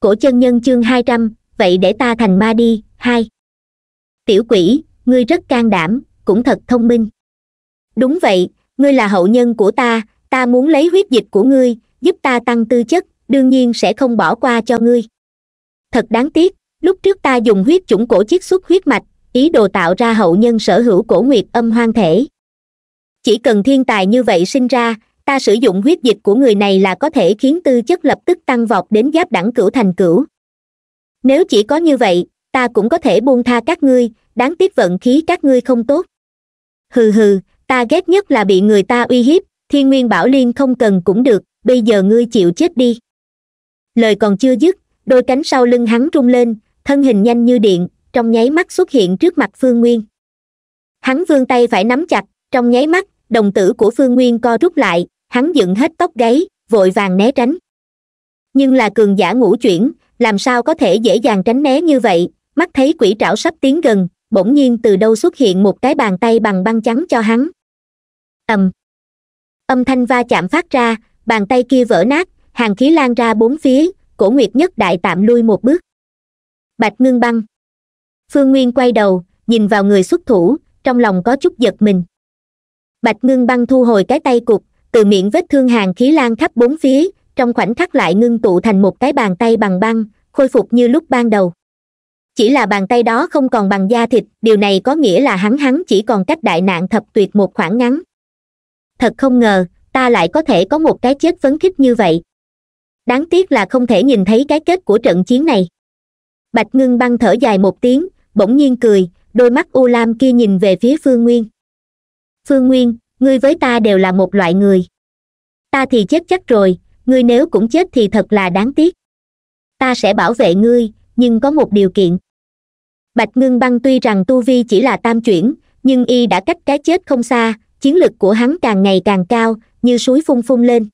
cổ chân nhân chương hai trăm vậy để ta thành ma đi hai tiểu quỷ ngươi rất can đảm cũng thật thông minh đúng vậy ngươi là hậu nhân của ta ta muốn lấy huyết dịch của ngươi giúp ta tăng tư chất đương nhiên sẽ không bỏ qua cho ngươi thật đáng tiếc lúc trước ta dùng huyết chủng cổ chiết xuất huyết mạch ý đồ tạo ra hậu nhân sở hữu cổ nguyệt âm hoang thể chỉ cần thiên tài như vậy sinh ra ta sử dụng huyết dịch của người này là có thể khiến tư chất lập tức tăng vọt đến giáp đẳng cửu thành cửu nếu chỉ có như vậy ta cũng có thể buông tha các ngươi đáng tiếc vận khí các ngươi không tốt hừ hừ ta ghét nhất là bị người ta uy hiếp thiên nguyên bảo liên không cần cũng được bây giờ ngươi chịu chết đi lời còn chưa dứt đôi cánh sau lưng hắn rung lên thân hình nhanh như điện trong nháy mắt xuất hiện trước mặt phương nguyên hắn vươn tay phải nắm chặt trong nháy mắt đồng tử của phương nguyên co rút lại hắn dựng hết tóc gáy vội vàng né tránh nhưng là cường giả ngũ chuyển làm sao có thể dễ dàng tránh né như vậy mắt thấy quỷ trảo sắp tiến gần bỗng nhiên từ đâu xuất hiện một cái bàn tay bằng băng trắng cho hắn ầm âm thanh va chạm phát ra bàn tay kia vỡ nát hàng khí lan ra bốn phía cổ nguyệt nhất đại tạm lui một bước bạch ngưng băng phương nguyên quay đầu nhìn vào người xuất thủ trong lòng có chút giật mình bạch ngưng băng thu hồi cái tay cục từ miệng vết thương hàng khí lan khắp bốn phía trong khoảnh khắc lại ngưng tụ thành một cái bàn tay bằng băng khôi phục như lúc ban đầu chỉ là bàn tay đó không còn bằng da thịt điều này có nghĩa là hắn hắn chỉ còn cách đại nạn thập tuyệt một khoảng ngắn thật không ngờ ta lại có thể có một cái chết phấn khích như vậy đáng tiếc là không thể nhìn thấy cái kết của trận chiến này bạch ngưng băng thở dài một tiếng bỗng nhiên cười đôi mắt u lam kia nhìn về phía phương nguyên phương nguyên ngươi với ta đều là một loại người ta thì chết chắc rồi ngươi nếu cũng chết thì thật là đáng tiếc ta sẽ bảo vệ ngươi nhưng có một điều kiện bạch ngưng băng tuy rằng tu vi chỉ là tam chuyển nhưng y đã cách cái chết không xa chiến lực của hắn càng ngày càng cao như suối phun phun lên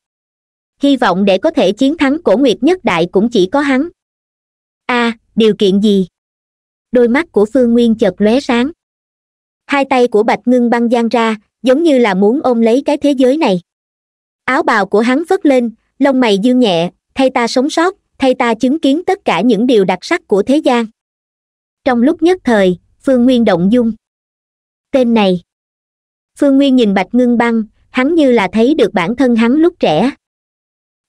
hy vọng để có thể chiến thắng cổ nguyệt nhất đại cũng chỉ có hắn a à, điều kiện gì đôi mắt của phương nguyên chợt lóe sáng hai tay của bạch ngưng băng giang ra giống như là muốn ôm lấy cái thế giới này áo bào của hắn phất lên lông mày dương nhẹ thay ta sống sót thay ta chứng kiến tất cả những điều đặc sắc của thế gian trong lúc nhất thời phương nguyên động dung tên này phương nguyên nhìn bạch ngưng băng hắn như là thấy được bản thân hắn lúc trẻ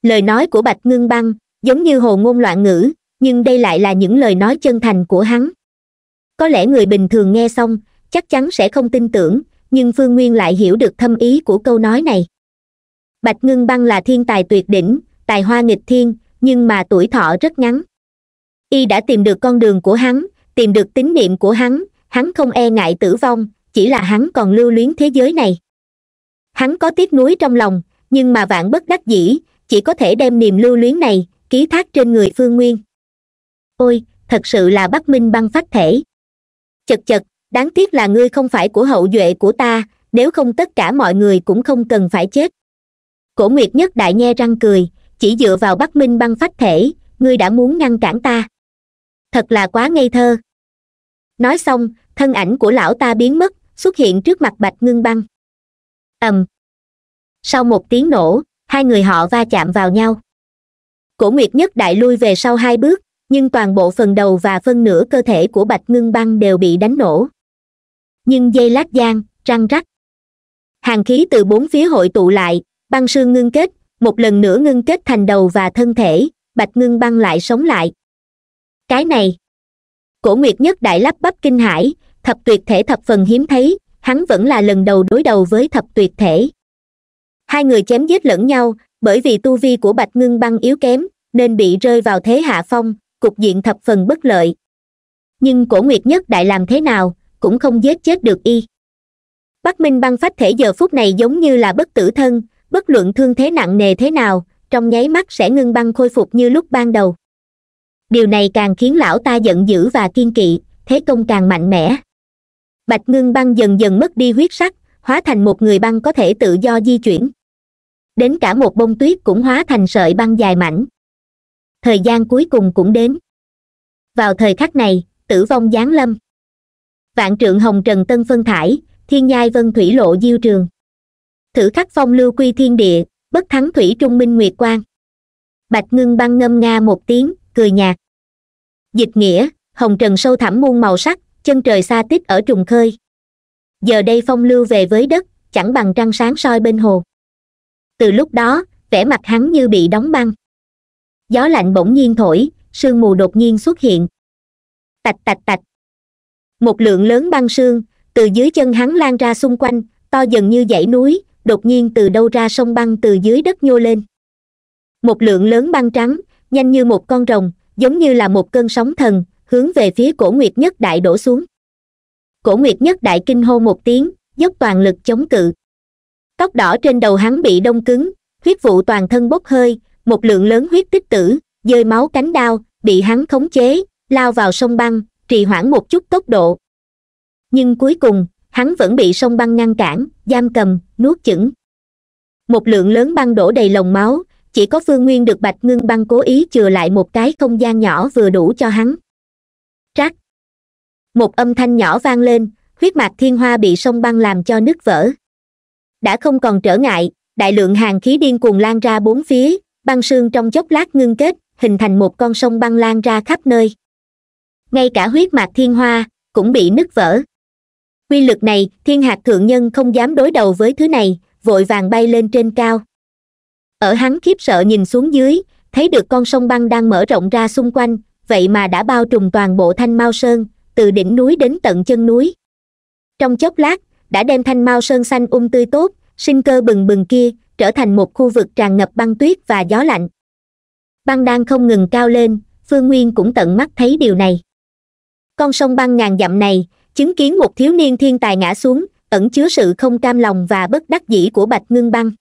lời nói của bạch ngưng băng giống như hồ ngôn loạn ngữ nhưng đây lại là những lời nói chân thành của hắn có lẽ người bình thường nghe xong chắc chắn sẽ không tin tưởng nhưng phương nguyên lại hiểu được thâm ý của câu nói này bạch ngưng băng là thiên tài tuyệt đỉnh tài hoa nghịch thiên nhưng mà tuổi thọ rất ngắn y đã tìm được con đường của hắn tìm được tín niệm của hắn hắn không e ngại tử vong chỉ là hắn còn lưu luyến thế giới này hắn có tiếc nuối trong lòng nhưng mà vạn bất đắc dĩ chỉ có thể đem niềm lưu luyến này ký thác trên người phương nguyên ôi thật sự là bắc minh băng phát thể chật chật đáng tiếc là ngươi không phải của hậu duệ của ta nếu không tất cả mọi người cũng không cần phải chết cổ nguyệt nhất đại nhe răng cười chỉ dựa vào bắc minh băng phách thể ngươi đã muốn ngăn cản ta thật là quá ngây thơ nói xong thân ảnh của lão ta biến mất xuất hiện trước mặt bạch ngưng băng ầm sau một tiếng nổ hai người họ va chạm vào nhau cổ nguyệt nhất đại lui về sau hai bước nhưng toàn bộ phần đầu và phân nửa cơ thể của bạch ngưng băng đều bị đánh nổ nhưng dây lát gian răng rắc hàng khí từ bốn phía hội tụ lại băng sương ngưng kết một lần nữa ngưng kết thành đầu và thân thể bạch ngưng băng lại sống lại cái này cổ nguyệt nhất đại lắp bắp kinh hãi thập tuyệt thể thập phần hiếm thấy hắn vẫn là lần đầu đối đầu với thập tuyệt thể hai người chém giết lẫn nhau bởi vì tu vi của bạch ngưng băng yếu kém nên bị rơi vào thế hạ phong cục diện thập phần bất lợi nhưng cổ nguyệt nhất đại làm thế nào cũng không giết chết được y bắc minh băng phách thể giờ phút này giống như là bất tử thân bất luận thương thế nặng nề thế nào trong nháy mắt sẽ ngưng băng khôi phục như lúc ban đầu điều này càng khiến lão ta giận dữ và kiên kỵ thế công càng mạnh mẽ bạch ngưng băng dần dần mất đi huyết sắc hóa thành một người băng có thể tự do di chuyển đến cả một bông tuyết cũng hóa thành sợi băng dài mảnh thời gian cuối cùng cũng đến vào thời khắc này tử vong giáng lâm vạn trượng hồng trần tân phân thải thiên nhai vân thủy lộ diêu trường thử khắc phong lưu quy thiên địa bất thắng thủy trung minh nguyệt quang bạch ngưng băng ngâm nga một tiếng cười nhạt dịch nghĩa hồng trần sâu thẳm muôn màu sắc chân trời xa tít ở trùng khơi giờ đây phong lưu về với đất chẳng bằng trăng sáng soi bên hồ từ lúc đó vẻ mặt hắn như bị đóng băng gió lạnh bỗng nhiên thổi sương mù đột nhiên xuất hiện tạch tạch tạch một lượng lớn băng sương từ dưới chân hắn lan ra xung quanh to dần như dãy núi đột nhiên từ đâu ra sông băng từ dưới đất nhô lên một lượng lớn băng trắng nhanh như một con rồng giống như là một cơn sóng thần hướng về phía cổ nguyệt nhất đại đổ xuống cổ nguyệt nhất đại kinh hô một tiếng dốc toàn lực chống cự tóc đỏ trên đầu hắn bị đông cứng huyết vụ toàn thân bốc hơi một lượng lớn huyết tích tử dơi máu cánh đao bị hắn khống chế lao vào sông băng trì hoãn một chút tốc độ nhưng cuối cùng hắn vẫn bị sông băng ngăn cản giam cầm nuốt chửng một lượng lớn băng đổ đầy lồng máu chỉ có phương nguyên được bạch ngưng băng cố ý chừa lại một cái không gian nhỏ vừa đủ cho hắn trác một âm thanh nhỏ vang lên huyết mạch thiên hoa bị sông băng làm cho nứt vỡ đã không còn trở ngại đại lượng hàng khí điên cuồng lan ra bốn phía băng sương trong chốc lát ngưng kết hình thành một con sông băng lan ra khắp nơi ngay cả huyết mạch thiên hoa cũng bị nứt vỡ quy lực này thiên hạt thượng nhân không dám đối đầu với thứ này vội vàng bay lên trên cao ở hắn khiếp sợ nhìn xuống dưới thấy được con sông băng đang mở rộng ra xung quanh vậy mà đã bao trùm toàn bộ thanh mao sơn từ đỉnh núi đến tận chân núi trong chốc lát đã đem thanh mao sơn xanh ung um tươi tốt sinh cơ bừng bừng kia trở thành một khu vực tràn ngập băng tuyết và gió lạnh băng đang không ngừng cao lên phương nguyên cũng tận mắt thấy điều này con sông băng ngàn dặm này chứng kiến một thiếu niên thiên tài ngã xuống ẩn chứa sự không cam lòng và bất đắc dĩ của bạch ngưng băng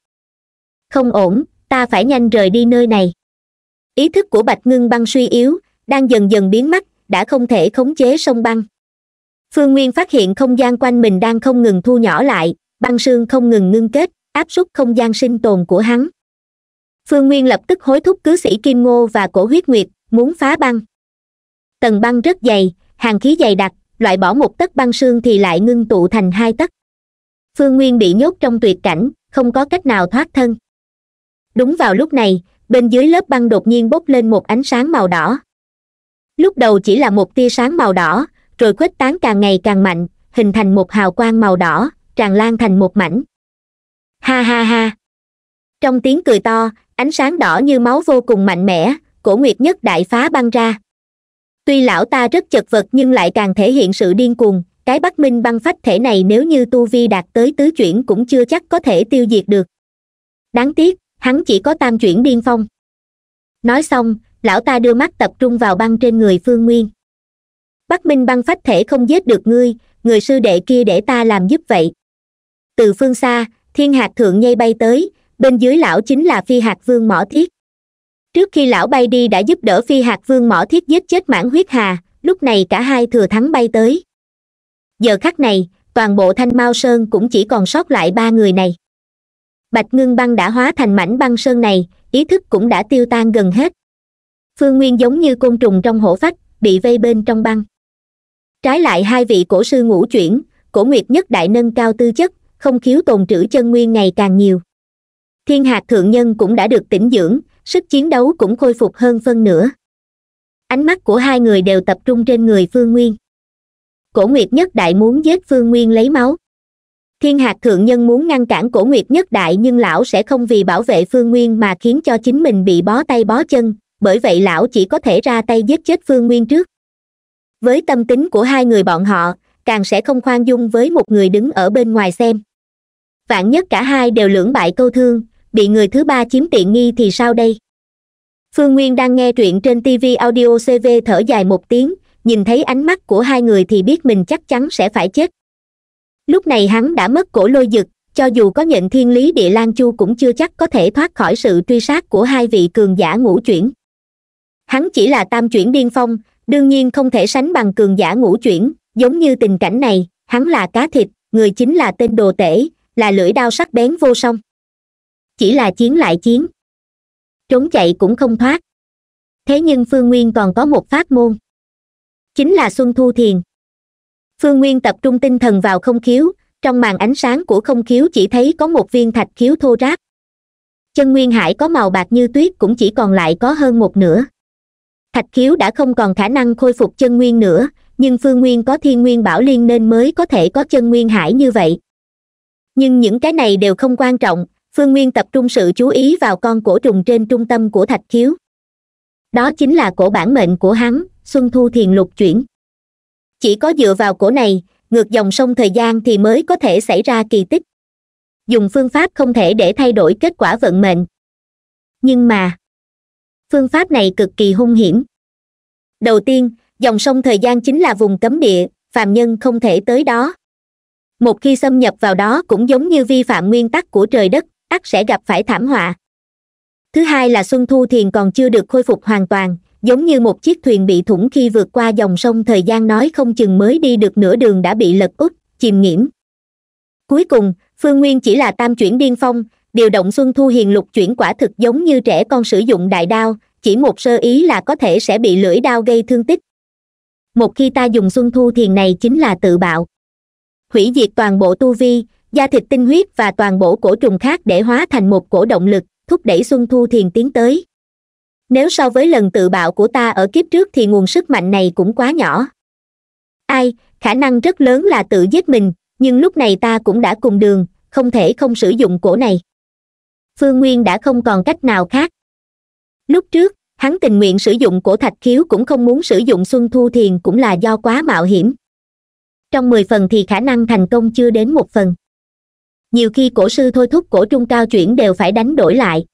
không ổn ta phải nhanh rời đi nơi này ý thức của bạch ngưng băng suy yếu đang dần dần biến mất đã không thể khống chế sông băng phương nguyên phát hiện không gian quanh mình đang không ngừng thu nhỏ lại băng sương không ngừng ngưng kết áp suất không gian sinh tồn của hắn phương nguyên lập tức hối thúc cứ sĩ kim ngô và cổ huyết nguyệt muốn phá băng tầng băng rất dày hàng khí dày đặc loại bỏ một tấc băng xương thì lại ngưng tụ thành hai tấc phương nguyên bị nhốt trong tuyệt cảnh không có cách nào thoát thân đúng vào lúc này bên dưới lớp băng đột nhiên bốc lên một ánh sáng màu đỏ lúc đầu chỉ là một tia sáng màu đỏ rồi khuếch tán càng ngày càng mạnh hình thành một hào quang màu đỏ tràn lan thành một mảnh ha ha ha trong tiếng cười to ánh sáng đỏ như máu vô cùng mạnh mẽ cổ nguyệt nhất đại phá băng ra tuy lão ta rất chật vật nhưng lại càng thể hiện sự điên cuồng cái bắc minh băng phách thể này nếu như tu vi đạt tới tứ chuyển cũng chưa chắc có thể tiêu diệt được đáng tiếc hắn chỉ có tam chuyển điên phong nói xong lão ta đưa mắt tập trung vào băng trên người phương nguyên bắc minh băng phách thể không giết được ngươi người sư đệ kia để ta làm giúp vậy từ phương xa thiên hạt thượng nhây bay tới bên dưới lão chính là phi hạt vương mỏ thiết trước khi lão bay đi đã giúp đỡ phi hạt vương mỏ thiết giết chết mãn huyết hà lúc này cả hai thừa thắng bay tới giờ khắc này toàn bộ thanh mao sơn cũng chỉ còn sót lại ba người này bạch ngưng băng đã hóa thành mảnh băng sơn này ý thức cũng đã tiêu tan gần hết phương nguyên giống như côn trùng trong hổ phách bị vây bên trong băng trái lại hai vị cổ sư ngũ chuyển cổ nguyệt nhất đại nâng cao tư chất không khiếu tồn trữ chân nguyên ngày càng nhiều thiên hạt thượng nhân cũng đã được tỉnh dưỡng sức chiến đấu cũng khôi phục hơn phân nửa ánh mắt của hai người đều tập trung trên người phương nguyên cổ nguyệt nhất đại muốn giết phương nguyên lấy máu thiên hạc thượng nhân muốn ngăn cản cổ nguyệt nhất đại nhưng lão sẽ không vì bảo vệ phương nguyên mà khiến cho chính mình bị bó tay bó chân bởi vậy lão chỉ có thể ra tay giết chết phương nguyên trước với tâm tính của hai người bọn họ càng sẽ không khoan dung với một người đứng ở bên ngoài xem vạn nhất cả hai đều lưỡng bại câu thương bị người thứ ba chiếm tiện nghi thì sao đây phương nguyên đang nghe truyện trên tv audio cv thở dài một tiếng nhìn thấy ánh mắt của hai người thì biết mình chắc chắn sẽ phải chết lúc này hắn đã mất cổ lôi dực cho dù có nhận thiên lý địa lan chu cũng chưa chắc có thể thoát khỏi sự truy sát của hai vị cường giả ngũ chuyển hắn chỉ là tam chuyển điên phong đương nhiên không thể sánh bằng cường giả ngũ chuyển giống như tình cảnh này hắn là cá thịt người chính là tên đồ tể là lưỡi đao sắc bén vô song chỉ là chiến lại chiến trốn chạy cũng không thoát thế nhưng phương nguyên còn có một phát môn chính là xuân thu thiền phương nguyên tập trung tinh thần vào không khiếu trong màn ánh sáng của không khiếu chỉ thấy có một viên thạch khiếu thô ráp chân nguyên hải có màu bạc như tuyết cũng chỉ còn lại có hơn một nửa thạch khiếu đã không còn khả năng khôi phục chân nguyên nữa nhưng phương nguyên có thiên nguyên bảo liên nên mới có thể có chân nguyên hải như vậy nhưng những cái này đều không quan trọng phương nguyên tập trung sự chú ý vào con cổ trùng trên trung tâm của thạch khiếu đó chính là cổ bản mệnh của hắn xuân thu thiền lục chuyển chỉ có dựa vào cổ này ngược dòng sông thời gian thì mới có thể xảy ra kỳ tích dùng phương pháp không thể để thay đổi kết quả vận mệnh nhưng mà phương pháp này cực kỳ hung hiểm đầu tiên dòng sông thời gian chính là vùng cấm địa phàm nhân không thể tới đó một khi xâm nhập vào đó cũng giống như vi phạm nguyên tắc của trời đất ắt sẽ gặp phải thảm họa thứ hai là xuân thu thiền còn chưa được khôi phục hoàn toàn giống như một chiếc thuyền bị thủng khi vượt qua dòng sông thời gian nói không chừng mới đi được nửa đường đã bị lật út, chìm nghiễm cuối cùng phương nguyên chỉ là tam chuyển điên phong điều động xuân thu hiền lục chuyển quả thực giống như trẻ con sử dụng đại đao chỉ một sơ ý là có thể sẽ bị lưỡi đao gây thương tích một khi ta dùng xuân thu thiền này chính là tự bạo hủy diệt toàn bộ tu vi da thịt tinh huyết và toàn bộ cổ trùng khác để hóa thành một cổ động lực thúc đẩy xuân thu thiền tiến tới nếu so với lần tự bạo của ta ở kiếp trước thì nguồn sức mạnh này cũng quá nhỏ ai khả năng rất lớn là tự giết mình nhưng lúc này ta cũng đã cùng đường không thể không sử dụng cổ này phương nguyên đã không còn cách nào khác lúc trước hắn tình nguyện sử dụng cổ thạch khiếu cũng không muốn sử dụng xuân thu thiền cũng là do quá mạo hiểm trong mười phần thì khả năng thành công chưa đến một phần nhiều khi cổ sư thôi thúc cổ trung cao chuyển đều phải đánh đổi lại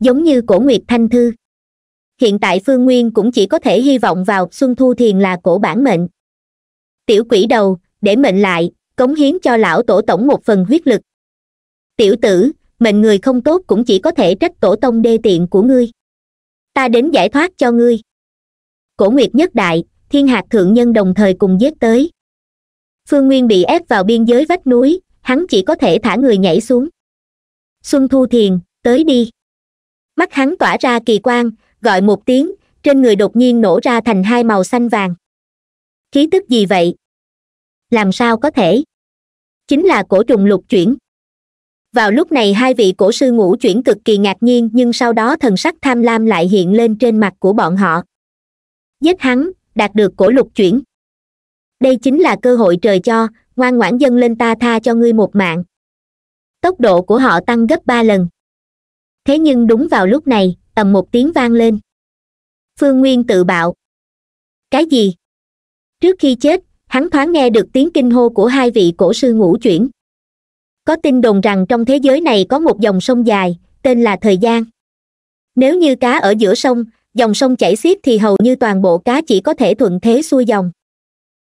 giống như cổ nguyệt thanh thư hiện tại phương nguyên cũng chỉ có thể hy vọng vào xuân thu thiền là cổ bản mệnh tiểu quỷ đầu để mệnh lại cống hiến cho lão tổ tổng một phần huyết lực tiểu tử mệnh người không tốt cũng chỉ có thể trách tổ tông đê tiện của ngươi ta đến giải thoát cho ngươi cổ nguyệt nhất đại thiên Hạc thượng nhân đồng thời cùng giết tới phương nguyên bị ép vào biên giới vách núi hắn chỉ có thể thả người nhảy xuống xuân thu thiền tới đi mắt hắn tỏa ra kỳ quang gọi một tiếng trên người đột nhiên nổ ra thành hai màu xanh vàng khí tức gì vậy làm sao có thể chính là cổ trùng lục chuyển vào lúc này hai vị cổ sư ngũ chuyển cực kỳ ngạc nhiên nhưng sau đó thần sắc tham lam lại hiện lên trên mặt của bọn họ giết hắn đạt được cổ lục chuyển đây chính là cơ hội trời cho ngoan ngoãn dâng lên ta tha cho ngươi một mạng tốc độ của họ tăng gấp ba lần thế nhưng đúng vào lúc này ầm một tiếng vang lên phương nguyên tự bạo cái gì trước khi chết hắn thoáng nghe được tiếng kinh hô của hai vị cổ sư ngũ chuyển có tin đồn rằng trong thế giới này có một dòng sông dài tên là thời gian nếu như cá ở giữa sông dòng sông chảy xiết thì hầu như toàn bộ cá chỉ có thể thuận thế xuôi dòng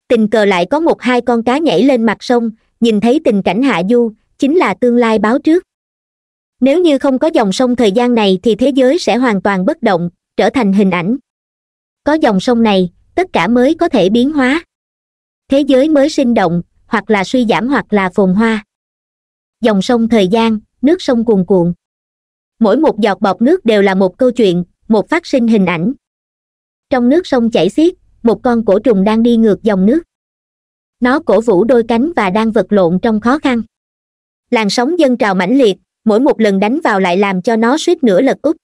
tình cờ lại có một hai con cá nhảy lên mặt sông nhìn thấy tình cảnh hạ du chính là tương lai báo trước nếu như không có dòng sông thời gian này thì thế giới sẽ hoàn toàn bất động trở thành hình ảnh có dòng sông này tất cả mới có thể biến hóa thế giới mới sinh động hoặc là suy giảm hoặc là phồn hoa dòng sông thời gian nước sông cuồn cuộn mỗi một giọt bọt nước đều là một câu chuyện một phát sinh hình ảnh trong nước sông chảy xiết một con cổ trùng đang đi ngược dòng nước nó cổ vũ đôi cánh và đang vật lộn trong khó khăn làn sóng dân trào mãnh liệt mỗi một lần đánh vào lại làm cho nó suýt nửa lật úp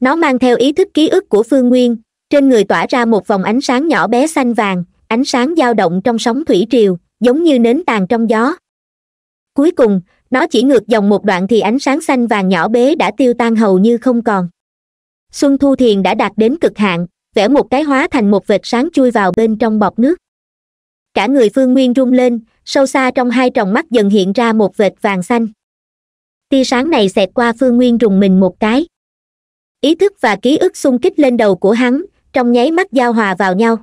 nó mang theo ý thức ký ức của phương nguyên trên người tỏa ra một vòng ánh sáng nhỏ bé xanh vàng ánh sáng dao động trong sóng thủy triều giống như nến tàn trong gió cuối cùng nó chỉ ngược dòng một đoạn thì ánh sáng xanh vàng nhỏ bé đã tiêu tan hầu như không còn xuân thu thiền đã đạt đến cực hạn vẽ một cái hóa thành một vệt sáng chui vào bên trong bọt nước cả người phương nguyên rung lên sâu xa trong hai tròng mắt dần hiện ra một vệt vàng xanh tia sáng này xẹt qua phương nguyên rùng mình một cái ý thức và ký ức xung kích lên đầu của hắn trong nháy mắt giao hòa vào nhau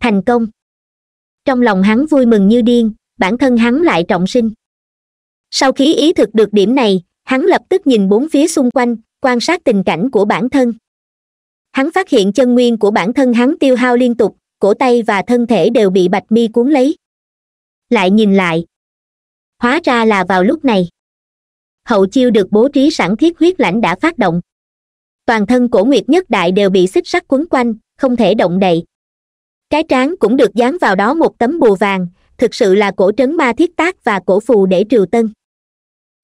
thành công trong lòng hắn vui mừng như điên bản thân hắn lại trọng sinh sau khi ý thức được điểm này hắn lập tức nhìn bốn phía xung quanh quan sát tình cảnh của bản thân hắn phát hiện chân nguyên của bản thân hắn tiêu hao liên tục cổ tay và thân thể đều bị bạch mi cuốn lấy lại nhìn lại hóa ra là vào lúc này hậu chiêu được bố trí sẵn thiết huyết lãnh đã phát động toàn thân cổ nguyệt nhất đại đều bị xích sắt quấn quanh không thể động đậy cái trán cũng được dán vào đó một tấm bùa vàng thực sự là cổ trấn ma thiết tác và cổ phù để triều tân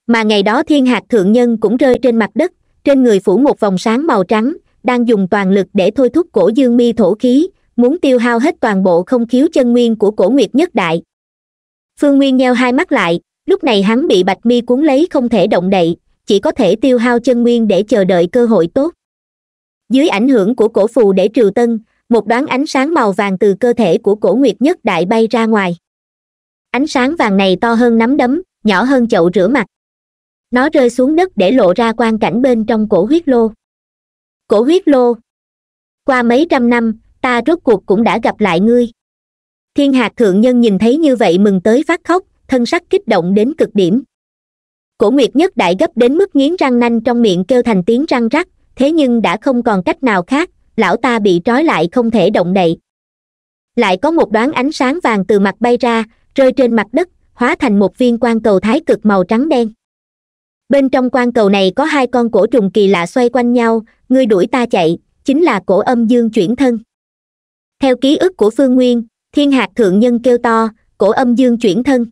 mà ngày đó thiên hạt thượng nhân cũng rơi trên mặt đất trên người phủ một vòng sáng màu trắng đang dùng toàn lực để thôi thúc cổ dương mi thổ khí muốn tiêu hao hết toàn bộ không khiếu chân nguyên của cổ nguyệt nhất đại phương nguyên nheo hai mắt lại lúc này hắn bị bạch mi cuốn lấy không thể động đậy chỉ có thể tiêu hao chân nguyên để chờ đợi cơ hội tốt dưới ảnh hưởng của cổ phù để trừ tân một đoán ánh sáng màu vàng từ cơ thể của cổ nguyệt nhất đại bay ra ngoài ánh sáng vàng này to hơn nắm đấm nhỏ hơn chậu rửa mặt nó rơi xuống đất để lộ ra quang cảnh bên trong cổ huyết lô cổ huyết lô qua mấy trăm năm ta rốt cuộc cũng đã gặp lại ngươi thiên hạc thượng nhân nhìn thấy như vậy mừng tới phát khóc thân sắc kích động đến cực điểm cổ nguyệt nhất đại gấp đến mức nghiến răng nanh trong miệng kêu thành tiếng răng rắc thế nhưng đã không còn cách nào khác lão ta bị trói lại không thể động đậy lại có một đoán ánh sáng vàng từ mặt bay ra rơi trên mặt đất hóa thành một viên quan cầu thái cực màu trắng đen bên trong quan cầu này có hai con cổ trùng kỳ lạ xoay quanh nhau ngươi đuổi ta chạy chính là cổ âm dương chuyển thân theo ký ức của phương nguyên thiên hạt thượng nhân kêu to cổ âm dương chuyển thân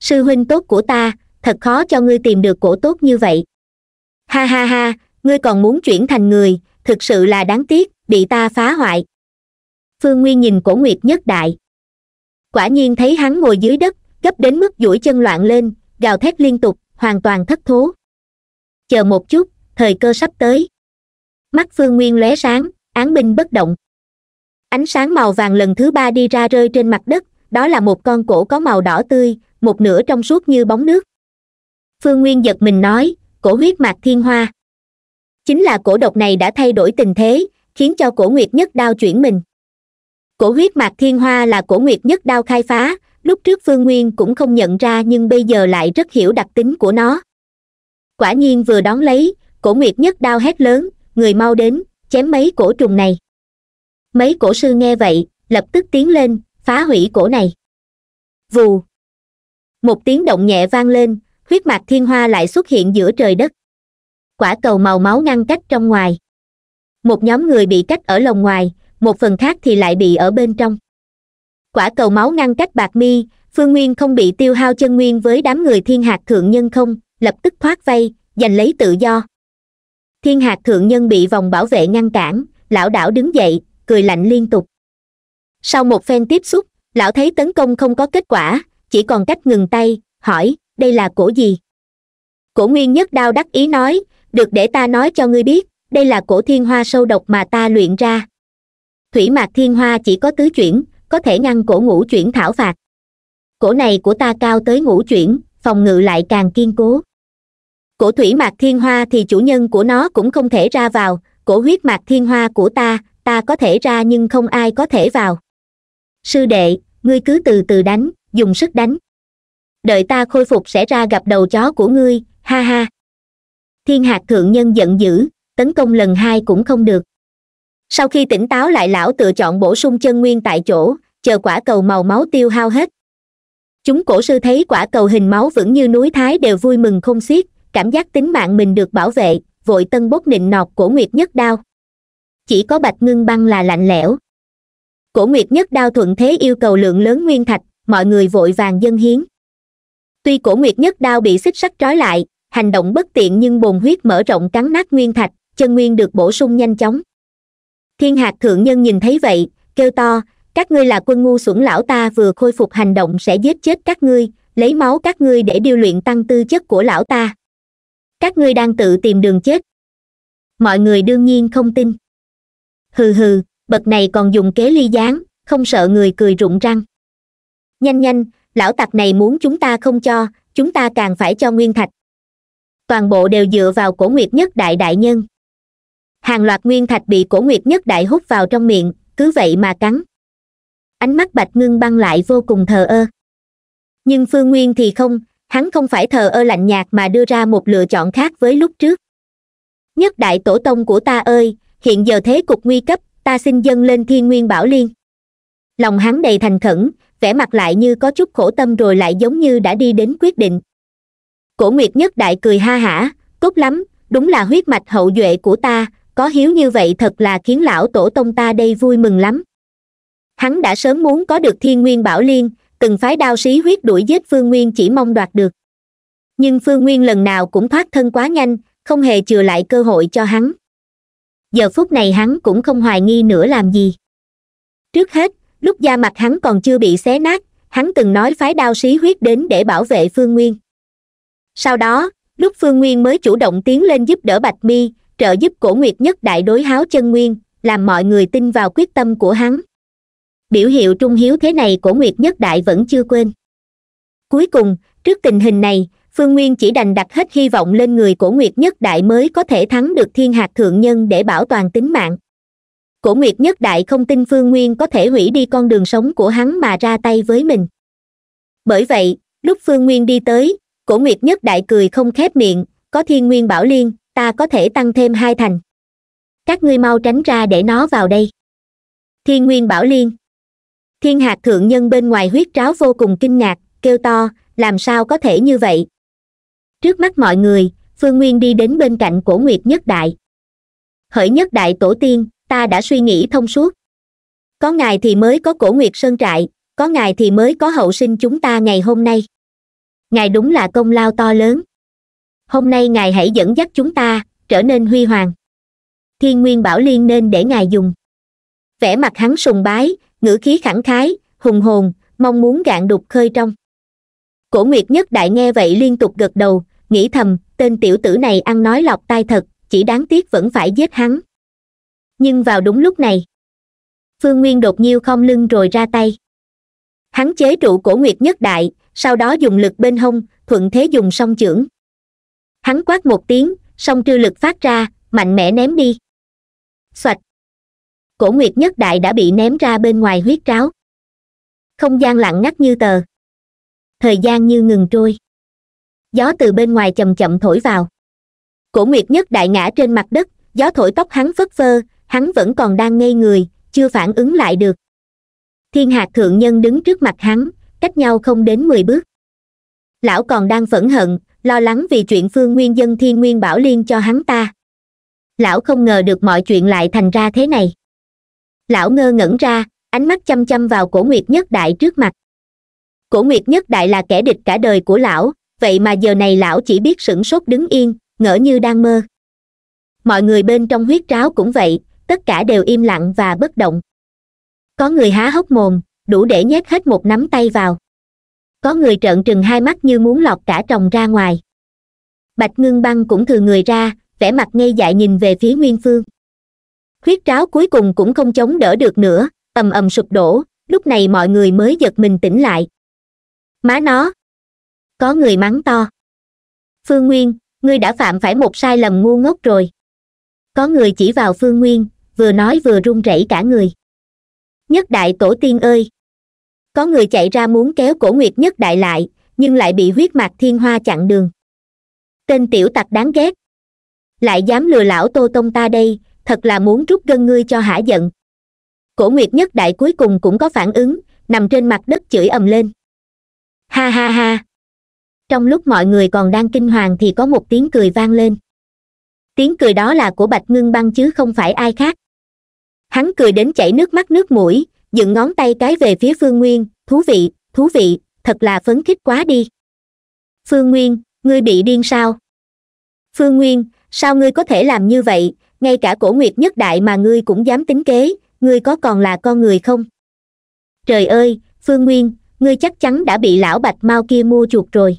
sư huynh tốt của ta thật khó cho ngươi tìm được cổ tốt như vậy ha ha ha ngươi còn muốn chuyển thành người thực sự là đáng tiếc bị ta phá hoại phương nguyên nhìn cổ nguyệt nhất đại quả nhiên thấy hắn ngồi dưới đất gấp đến mức duỗi chân loạn lên gào thét liên tục hoàn toàn thất thố chờ một chút thời cơ sắp tới mắt phương nguyên lóe sáng án binh bất động ánh sáng màu vàng lần thứ ba đi ra rơi trên mặt đất đó là một con cổ có màu đỏ tươi một nửa trong suốt như bóng nước phương nguyên giật mình nói cổ huyết mạc thiên hoa chính là cổ độc này đã thay đổi tình thế khiến cho cổ nguyệt nhất đao chuyển mình cổ huyết mạc thiên hoa là cổ nguyệt nhất đao khai phá lúc trước phương nguyên cũng không nhận ra nhưng bây giờ lại rất hiểu đặc tính của nó quả nhiên vừa đón lấy cổ nguyệt nhất đao hét lớn người mau đến chém mấy cổ trùng này mấy cổ sư nghe vậy lập tức tiến lên phá hủy cổ này vù một tiếng động nhẹ vang lên huyết mạch thiên hoa lại xuất hiện giữa trời đất quả cầu màu máu ngăn cách trong ngoài một nhóm người bị cách ở lồng ngoài một phần khác thì lại bị ở bên trong quả cầu máu ngăn cách bạc mi phương nguyên không bị tiêu hao chân nguyên với đám người thiên hạt thượng nhân không lập tức thoát vây giành lấy tự do thiên hạt thượng nhân bị vòng bảo vệ ngăn cản lão đảo đứng dậy cười lạnh liên tục sau một phen tiếp xúc lão thấy tấn công không có kết quả chỉ còn cách ngừng tay hỏi đây là cổ gì cổ nguyên nhất đao đắc ý nói được để ta nói cho ngươi biết đây là cổ thiên hoa sâu độc mà ta luyện ra thủy mạc thiên hoa chỉ có tứ chuyển có thể ngăn cổ ngũ chuyển thảo phạt cổ này của ta cao tới ngũ chuyển phòng ngự lại càng kiên cố cổ thủy mạc thiên hoa thì chủ nhân của nó cũng không thể ra vào cổ huyết mạc thiên hoa của ta ta có thể ra nhưng không ai có thể vào sư đệ ngươi cứ từ từ đánh dùng sức đánh đợi ta khôi phục sẽ ra gặp đầu chó của ngươi ha ha thiên hạt thượng nhân giận dữ tấn công lần hai cũng không được sau khi tỉnh táo lại lão tự chọn bổ sung chân nguyên tại chỗ chờ quả cầu màu máu tiêu hao hết chúng cổ sư thấy quả cầu hình máu vững như núi thái đều vui mừng không xiết cảm giác tính mạng mình được bảo vệ vội tân bốc nịnh nọt cổ nguyệt nhất đao chỉ có bạch ngưng băng là lạnh lẽo cổ nguyệt nhất đao thuận thế yêu cầu lượng lớn nguyên thạch mọi người vội vàng dân hiến tuy cổ nguyệt nhất đao bị xích sắt trói lại hành động bất tiện nhưng bồn huyết mở rộng cắn nát nguyên thạch chân nguyên được bổ sung nhanh chóng thiên hạc thượng nhân nhìn thấy vậy kêu to các ngươi là quân ngu xuẩn lão ta vừa khôi phục hành động sẽ giết chết các ngươi lấy máu các ngươi để điều luyện tăng tư chất của lão ta các ngươi đang tự tìm đường chết mọi người đương nhiên không tin hừ hừ bậc này còn dùng kế ly gián không sợ người cười rụng răng nhanh nhanh lão tặc này muốn chúng ta không cho chúng ta càng phải cho nguyên thạch toàn bộ đều dựa vào cổ nguyệt nhất đại đại nhân hàng loạt nguyên thạch bị cổ nguyệt nhất đại hút vào trong miệng cứ vậy mà cắn ánh mắt bạch ngưng băng lại vô cùng thờ ơ nhưng phương nguyên thì không hắn không phải thờ ơ lạnh nhạt mà đưa ra một lựa chọn khác với lúc trước nhất đại tổ tông của ta ơi hiện giờ thế cục nguy cấp ta xin dâng lên thiên nguyên bảo liên lòng hắn đầy thành khẩn vẻ mặt lại như có chút khổ tâm rồi lại giống như đã đi đến quyết định cổ nguyệt nhất đại cười ha hả tốt lắm đúng là huyết mạch hậu duệ của ta có hiếu như vậy thật là khiến lão tổ tông ta đây vui mừng lắm hắn đã sớm muốn có được thiên nguyên bảo liên từng phái đao sĩ huyết đuổi giết phương nguyên chỉ mong đoạt được nhưng phương nguyên lần nào cũng thoát thân quá nhanh không hề chừa lại cơ hội cho hắn giờ phút này hắn cũng không hoài nghi nữa làm gì trước hết lúc da mặt hắn còn chưa bị xé nát hắn từng nói phái đao sĩ huyết đến để bảo vệ phương nguyên sau đó lúc phương nguyên mới chủ động tiến lên giúp đỡ bạch mi trợ giúp cổ nguyệt nhất đại đối háo chân nguyên làm mọi người tin vào quyết tâm của hắn biểu hiệu trung hiếu thế này cổ nguyệt nhất đại vẫn chưa quên cuối cùng trước tình hình này phương nguyên chỉ đành đặt hết hy vọng lên người cổ nguyệt nhất đại mới có thể thắng được thiên hạt thượng nhân để bảo toàn tính mạng cổ nguyệt nhất đại không tin phương nguyên có thể hủy đi con đường sống của hắn mà ra tay với mình bởi vậy lúc phương nguyên đi tới cổ nguyệt nhất đại cười không khép miệng có thiên nguyên bảo liên ta có thể tăng thêm hai thành các ngươi mau tránh ra để nó vào đây thiên nguyên bảo liên thiên hạt thượng nhân bên ngoài huyết tráo vô cùng kinh ngạc kêu to làm sao có thể như vậy trước mắt mọi người phương nguyên đi đến bên cạnh cổ nguyệt nhất đại hỡi nhất đại tổ tiên ta đã suy nghĩ thông suốt có ngài thì mới có cổ nguyệt sơn trại có ngài thì mới có hậu sinh chúng ta ngày hôm nay ngài đúng là công lao to lớn hôm nay ngài hãy dẫn dắt chúng ta trở nên huy hoàng thiên nguyên bảo liên nên để ngài dùng vẻ mặt hắn sùng bái ngữ khí khẳng khái hùng hồn mong muốn gạn đục khơi trong cổ nguyệt nhất đại nghe vậy liên tục gật đầu nghĩ thầm tên tiểu tử này ăn nói lọc tai thật chỉ đáng tiếc vẫn phải giết hắn nhưng vào đúng lúc này phương nguyên đột nhiên không lưng rồi ra tay hắn chế trụ cổ nguyệt nhất đại sau đó dùng lực bên hông thuận thế dùng song chưởng hắn quát một tiếng song trư lực phát ra mạnh mẽ ném đi xoạch cổ nguyệt nhất đại đã bị ném ra bên ngoài huyết tráo không gian lặng ngắt như tờ thời gian như ngừng trôi gió từ bên ngoài chậm chậm thổi vào cổ nguyệt nhất đại ngã trên mặt đất gió thổi tóc hắn phất phơ hắn vẫn còn đang ngây người chưa phản ứng lại được thiên hạc thượng nhân đứng trước mặt hắn cách nhau không đến mười bước lão còn đang phẫn hận lo lắng vì chuyện phương nguyên dân thiên nguyên bảo liên cho hắn ta lão không ngờ được mọi chuyện lại thành ra thế này lão ngơ ngẩn ra ánh mắt chăm chăm vào cổ nguyệt nhất đại trước mặt cổ nguyệt nhất đại là kẻ địch cả đời của lão vậy mà giờ này lão chỉ biết sửng sốt đứng yên ngỡ như đang mơ mọi người bên trong huyết tráo cũng vậy tất cả đều im lặng và bất động có người há hốc mồm đủ để nhét hết một nắm tay vào có người trợn trừng hai mắt như muốn lọt cả tròng ra ngoài bạch ngưng băng cũng thừa người ra vẻ mặt ngây dại nhìn về phía nguyên phương khuyết tráo cuối cùng cũng không chống đỡ được nữa ầm ầm sụp đổ lúc này mọi người mới giật mình tỉnh lại má nó có người mắng to phương nguyên ngươi đã phạm phải một sai lầm ngu ngốc rồi có người chỉ vào phương nguyên vừa nói vừa run rẩy cả người nhất đại tổ tiên ơi có người chạy ra muốn kéo cổ nguyệt nhất đại lại nhưng lại bị huyết mạc thiên hoa chặn đường tên tiểu tặc đáng ghét lại dám lừa lão tô tông ta đây thật là muốn rút gân ngươi cho hả giận cổ nguyệt nhất đại cuối cùng cũng có phản ứng nằm trên mặt đất chửi ầm lên ha ha ha trong lúc mọi người còn đang kinh hoàng thì có một tiếng cười vang lên tiếng cười đó là của bạch ngưng băng chứ không phải ai khác hắn cười đến chảy nước mắt nước mũi dựng ngón tay cái về phía phương nguyên thú vị thú vị thật là phấn khích quá đi phương nguyên ngươi bị điên sao phương nguyên sao ngươi có thể làm như vậy ngay cả cổ nguyệt nhất đại mà ngươi cũng dám tính kế ngươi có còn là con người không trời ơi phương nguyên ngươi chắc chắn đã bị lão bạch mau kia mua chuột rồi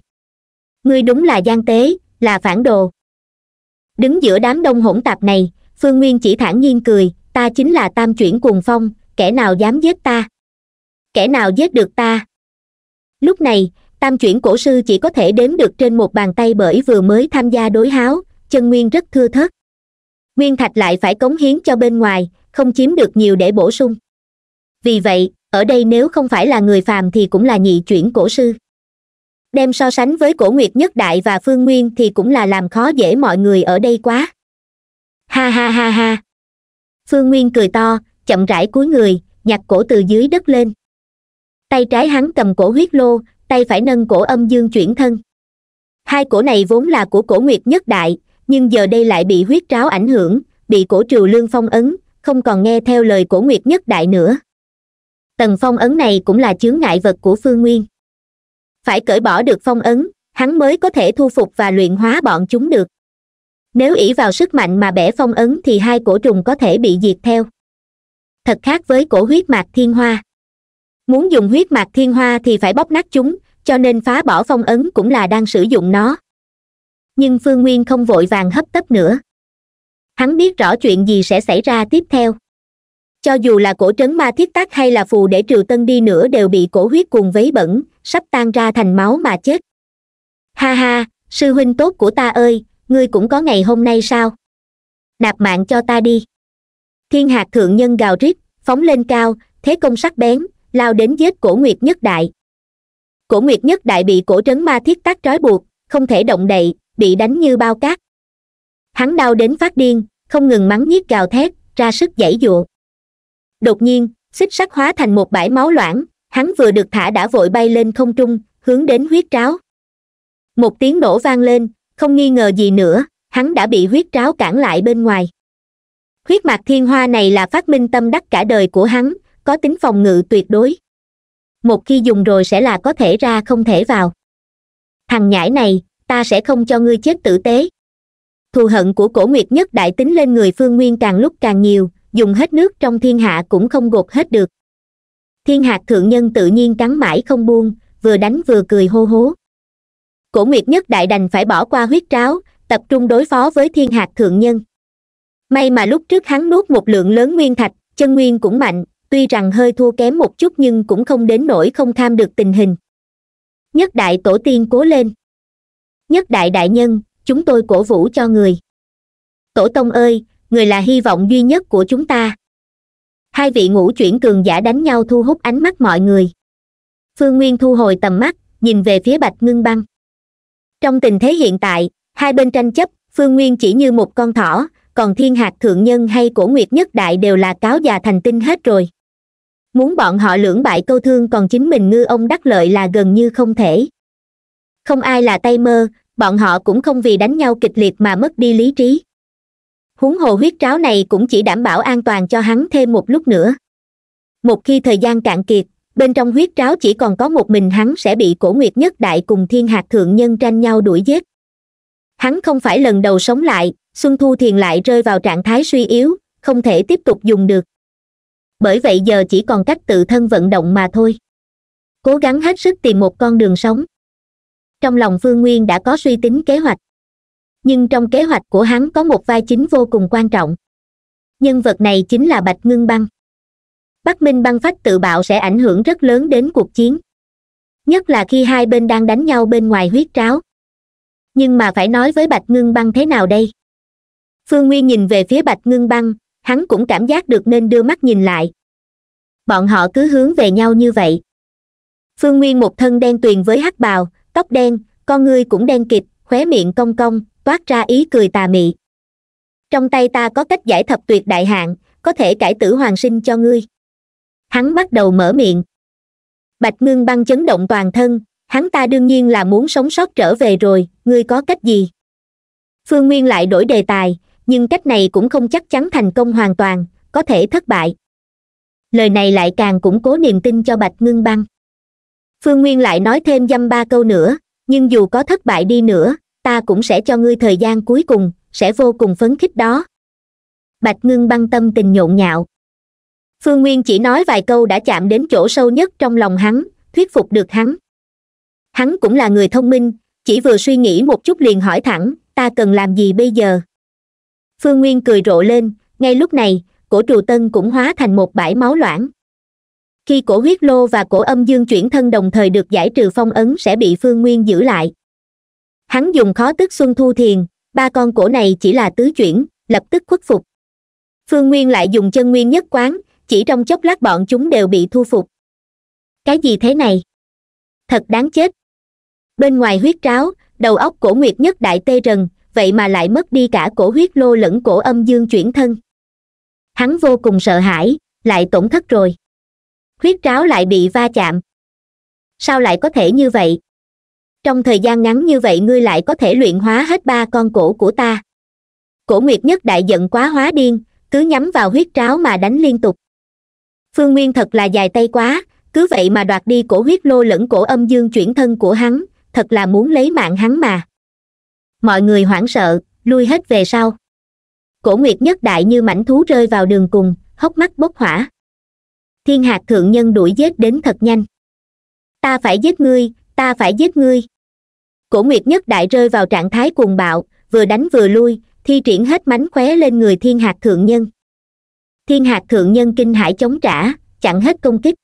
ngươi đúng là gian tế là phản đồ đứng giữa đám đông hỗn tạp này phương nguyên chỉ thản nhiên cười ta chính là tam chuyển cuồng phong kẻ nào dám giết ta kẻ nào giết được ta lúc này tam chuyển cổ sư chỉ có thể đếm được trên một bàn tay bởi vừa mới tham gia đối háo chân nguyên rất thưa thớt nguyên thạch lại phải cống hiến cho bên ngoài không chiếm được nhiều để bổ sung vì vậy ở đây nếu không phải là người phàm thì cũng là nhị chuyển cổ sư đem so sánh với cổ nguyệt nhất đại và phương nguyên thì cũng là làm khó dễ mọi người ở đây quá ha ha ha ha phương nguyên cười to chậm rãi cúi người nhặt cổ từ dưới đất lên tay trái hắn cầm cổ huyết lô tay phải nâng cổ âm dương chuyển thân hai cổ này vốn là của cổ nguyệt nhất đại nhưng giờ đây lại bị huyết tráo ảnh hưởng bị cổ triều lương phong ấn không còn nghe theo lời cổ nguyệt nhất đại nữa tầng phong ấn này cũng là chướng ngại vật của phương nguyên phải cởi bỏ được phong ấn hắn mới có thể thu phục và luyện hóa bọn chúng được nếu ỷ vào sức mạnh mà bẻ phong ấn thì hai cổ trùng có thể bị diệt theo thật khác với cổ huyết mạc thiên hoa muốn dùng huyết mạc thiên hoa thì phải bóp nát chúng cho nên phá bỏ phong ấn cũng là đang sử dụng nó nhưng phương nguyên không vội vàng hấp tấp nữa hắn biết rõ chuyện gì sẽ xảy ra tiếp theo cho dù là cổ trấn ma thiết tác hay là phù để trừ tân đi nữa đều bị cổ huyết cùng vấy bẩn sắp tan ra thành máu mà chết ha ha sư huynh tốt của ta ơi ngươi cũng có ngày hôm nay sao nạp mạng cho ta đi thiên Hạc thượng nhân gào rít phóng lên cao thế công sắc bén lao đến giết cổ nguyệt nhất đại cổ nguyệt nhất đại bị cổ trấn ma thiết tác trói buộc không thể động đậy bị đánh như bao cát hắn đau đến phát điên không ngừng mắng nhiếc gào thét ra sức giãy giụa đột nhiên xích sắt hóa thành một bãi máu loãng hắn vừa được thả đã vội bay lên không trung hướng đến huyết tráo một tiếng nổ vang lên không nghi ngờ gì nữa hắn đã bị huyết tráo cản lại bên ngoài Khuyết mạc thiên hoa này là phát minh tâm đắc cả đời của hắn có tính phòng ngự tuyệt đối một khi dùng rồi sẽ là có thể ra không thể vào thằng nhãi này ta sẽ không cho ngươi chết tử tế thù hận của cổ nguyệt nhất đại tính lên người phương nguyên càng lúc càng nhiều dùng hết nước trong thiên hạ cũng không gột hết được thiên Hạc thượng nhân tự nhiên cắn mãi không buông vừa đánh vừa cười hô hố cổ nguyệt nhất đại đành phải bỏ qua huyết tráo tập trung đối phó với thiên Hạc thượng nhân may mà lúc trước hắn nuốt một lượng lớn nguyên thạch chân nguyên cũng mạnh tuy rằng hơi thua kém một chút nhưng cũng không đến nỗi không tham được tình hình nhất đại tổ tiên cố lên nhất đại đại nhân chúng tôi cổ vũ cho người tổ tông ơi người là hy vọng duy nhất của chúng ta hai vị ngũ chuyển cường giả đánh nhau thu hút ánh mắt mọi người phương nguyên thu hồi tầm mắt nhìn về phía bạch ngưng băng trong tình thế hiện tại hai bên tranh chấp phương nguyên chỉ như một con thỏ còn thiên hạt thượng nhân hay cổ nguyệt nhất đại đều là cáo già thành tinh hết rồi muốn bọn họ lưỡng bại câu thương còn chính mình ngư ông đắc lợi là gần như không thể không ai là tay mơ bọn họ cũng không vì đánh nhau kịch liệt mà mất đi lý trí huống hồ huyết tráo này cũng chỉ đảm bảo an toàn cho hắn thêm một lúc nữa một khi thời gian cạn kiệt bên trong huyết tráo chỉ còn có một mình hắn sẽ bị cổ nguyệt nhất đại cùng thiên hạt thượng nhân tranh nhau đuổi giết hắn không phải lần đầu sống lại xuân thu thiền lại rơi vào trạng thái suy yếu không thể tiếp tục dùng được bởi vậy giờ chỉ còn cách tự thân vận động mà thôi cố gắng hết sức tìm một con đường sống trong lòng phương nguyên đã có suy tính kế hoạch nhưng trong kế hoạch của hắn có một vai chính vô cùng quan trọng nhân vật này chính là bạch ngưng băng bắc minh băng phách tự bạo sẽ ảnh hưởng rất lớn đến cuộc chiến nhất là khi hai bên đang đánh nhau bên ngoài huyết tráo nhưng mà phải nói với bạch ngưng băng thế nào đây phương nguyên nhìn về phía bạch ngưng băng hắn cũng cảm giác được nên đưa mắt nhìn lại bọn họ cứ hướng về nhau như vậy phương nguyên một thân đen tuyền với hắc bào tóc đen con ngươi cũng đen kịt khóe miệng cong cong toát ra ý cười tà mị trong tay ta có cách giải thập tuyệt đại hạn có thể cải tử hoàng sinh cho ngươi hắn bắt đầu mở miệng bạch ngưng băng chấn động toàn thân hắn ta đương nhiên là muốn sống sót trở về rồi ngươi có cách gì phương nguyên lại đổi đề tài nhưng cách này cũng không chắc chắn thành công hoàn toàn có thể thất bại lời này lại càng củng cố niềm tin cho bạch ngưng băng phương nguyên lại nói thêm dăm ba câu nữa nhưng dù có thất bại đi nữa ta cũng sẽ cho ngươi thời gian cuối cùng sẽ vô cùng phấn khích đó bạch ngưng băng tâm tình nhộn nhạo phương nguyên chỉ nói vài câu đã chạm đến chỗ sâu nhất trong lòng hắn thuyết phục được hắn hắn cũng là người thông minh chỉ vừa suy nghĩ một chút liền hỏi thẳng ta cần làm gì bây giờ phương nguyên cười rộ lên ngay lúc này cổ trù tân cũng hóa thành một bãi máu loãng khi cổ huyết lô và cổ âm dương chuyển thân đồng thời được giải trừ phong ấn sẽ bị phương nguyên giữ lại hắn dùng khó tức xuân thu thiền ba con cổ này chỉ là tứ chuyển lập tức khuất phục phương nguyên lại dùng chân nguyên nhất quán chỉ trong chốc lát bọn chúng đều bị thu phục cái gì thế này thật đáng chết bên ngoài huyết tráo đầu óc cổ nguyệt nhất đại tê rần vậy mà lại mất đi cả cổ huyết lô lẫn cổ âm dương chuyển thân hắn vô cùng sợ hãi lại tổn thất rồi huyết tráo lại bị va chạm sao lại có thể như vậy trong thời gian ngắn như vậy ngươi lại có thể luyện hóa hết ba con cổ của ta cổ nguyệt nhất đại giận quá hóa điên cứ nhắm vào huyết tráo mà đánh liên tục phương nguyên thật là dài tay quá cứ vậy mà đoạt đi cổ huyết lô lẫn cổ âm dương chuyển thân của hắn thật là muốn lấy mạng hắn mà mọi người hoảng sợ lui hết về sau cổ nguyệt nhất đại như mảnh thú rơi vào đường cùng hốc mắt bốc hỏa thiên Hạc thượng nhân đuổi giết đến thật nhanh ta phải giết ngươi ta phải giết ngươi cổ nguyệt nhất đại rơi vào trạng thái cuồng bạo vừa đánh vừa lui thi triển hết mánh khóe lên người thiên Hạc thượng nhân thiên Hạc thượng nhân kinh hãi chống trả chặn hết công kích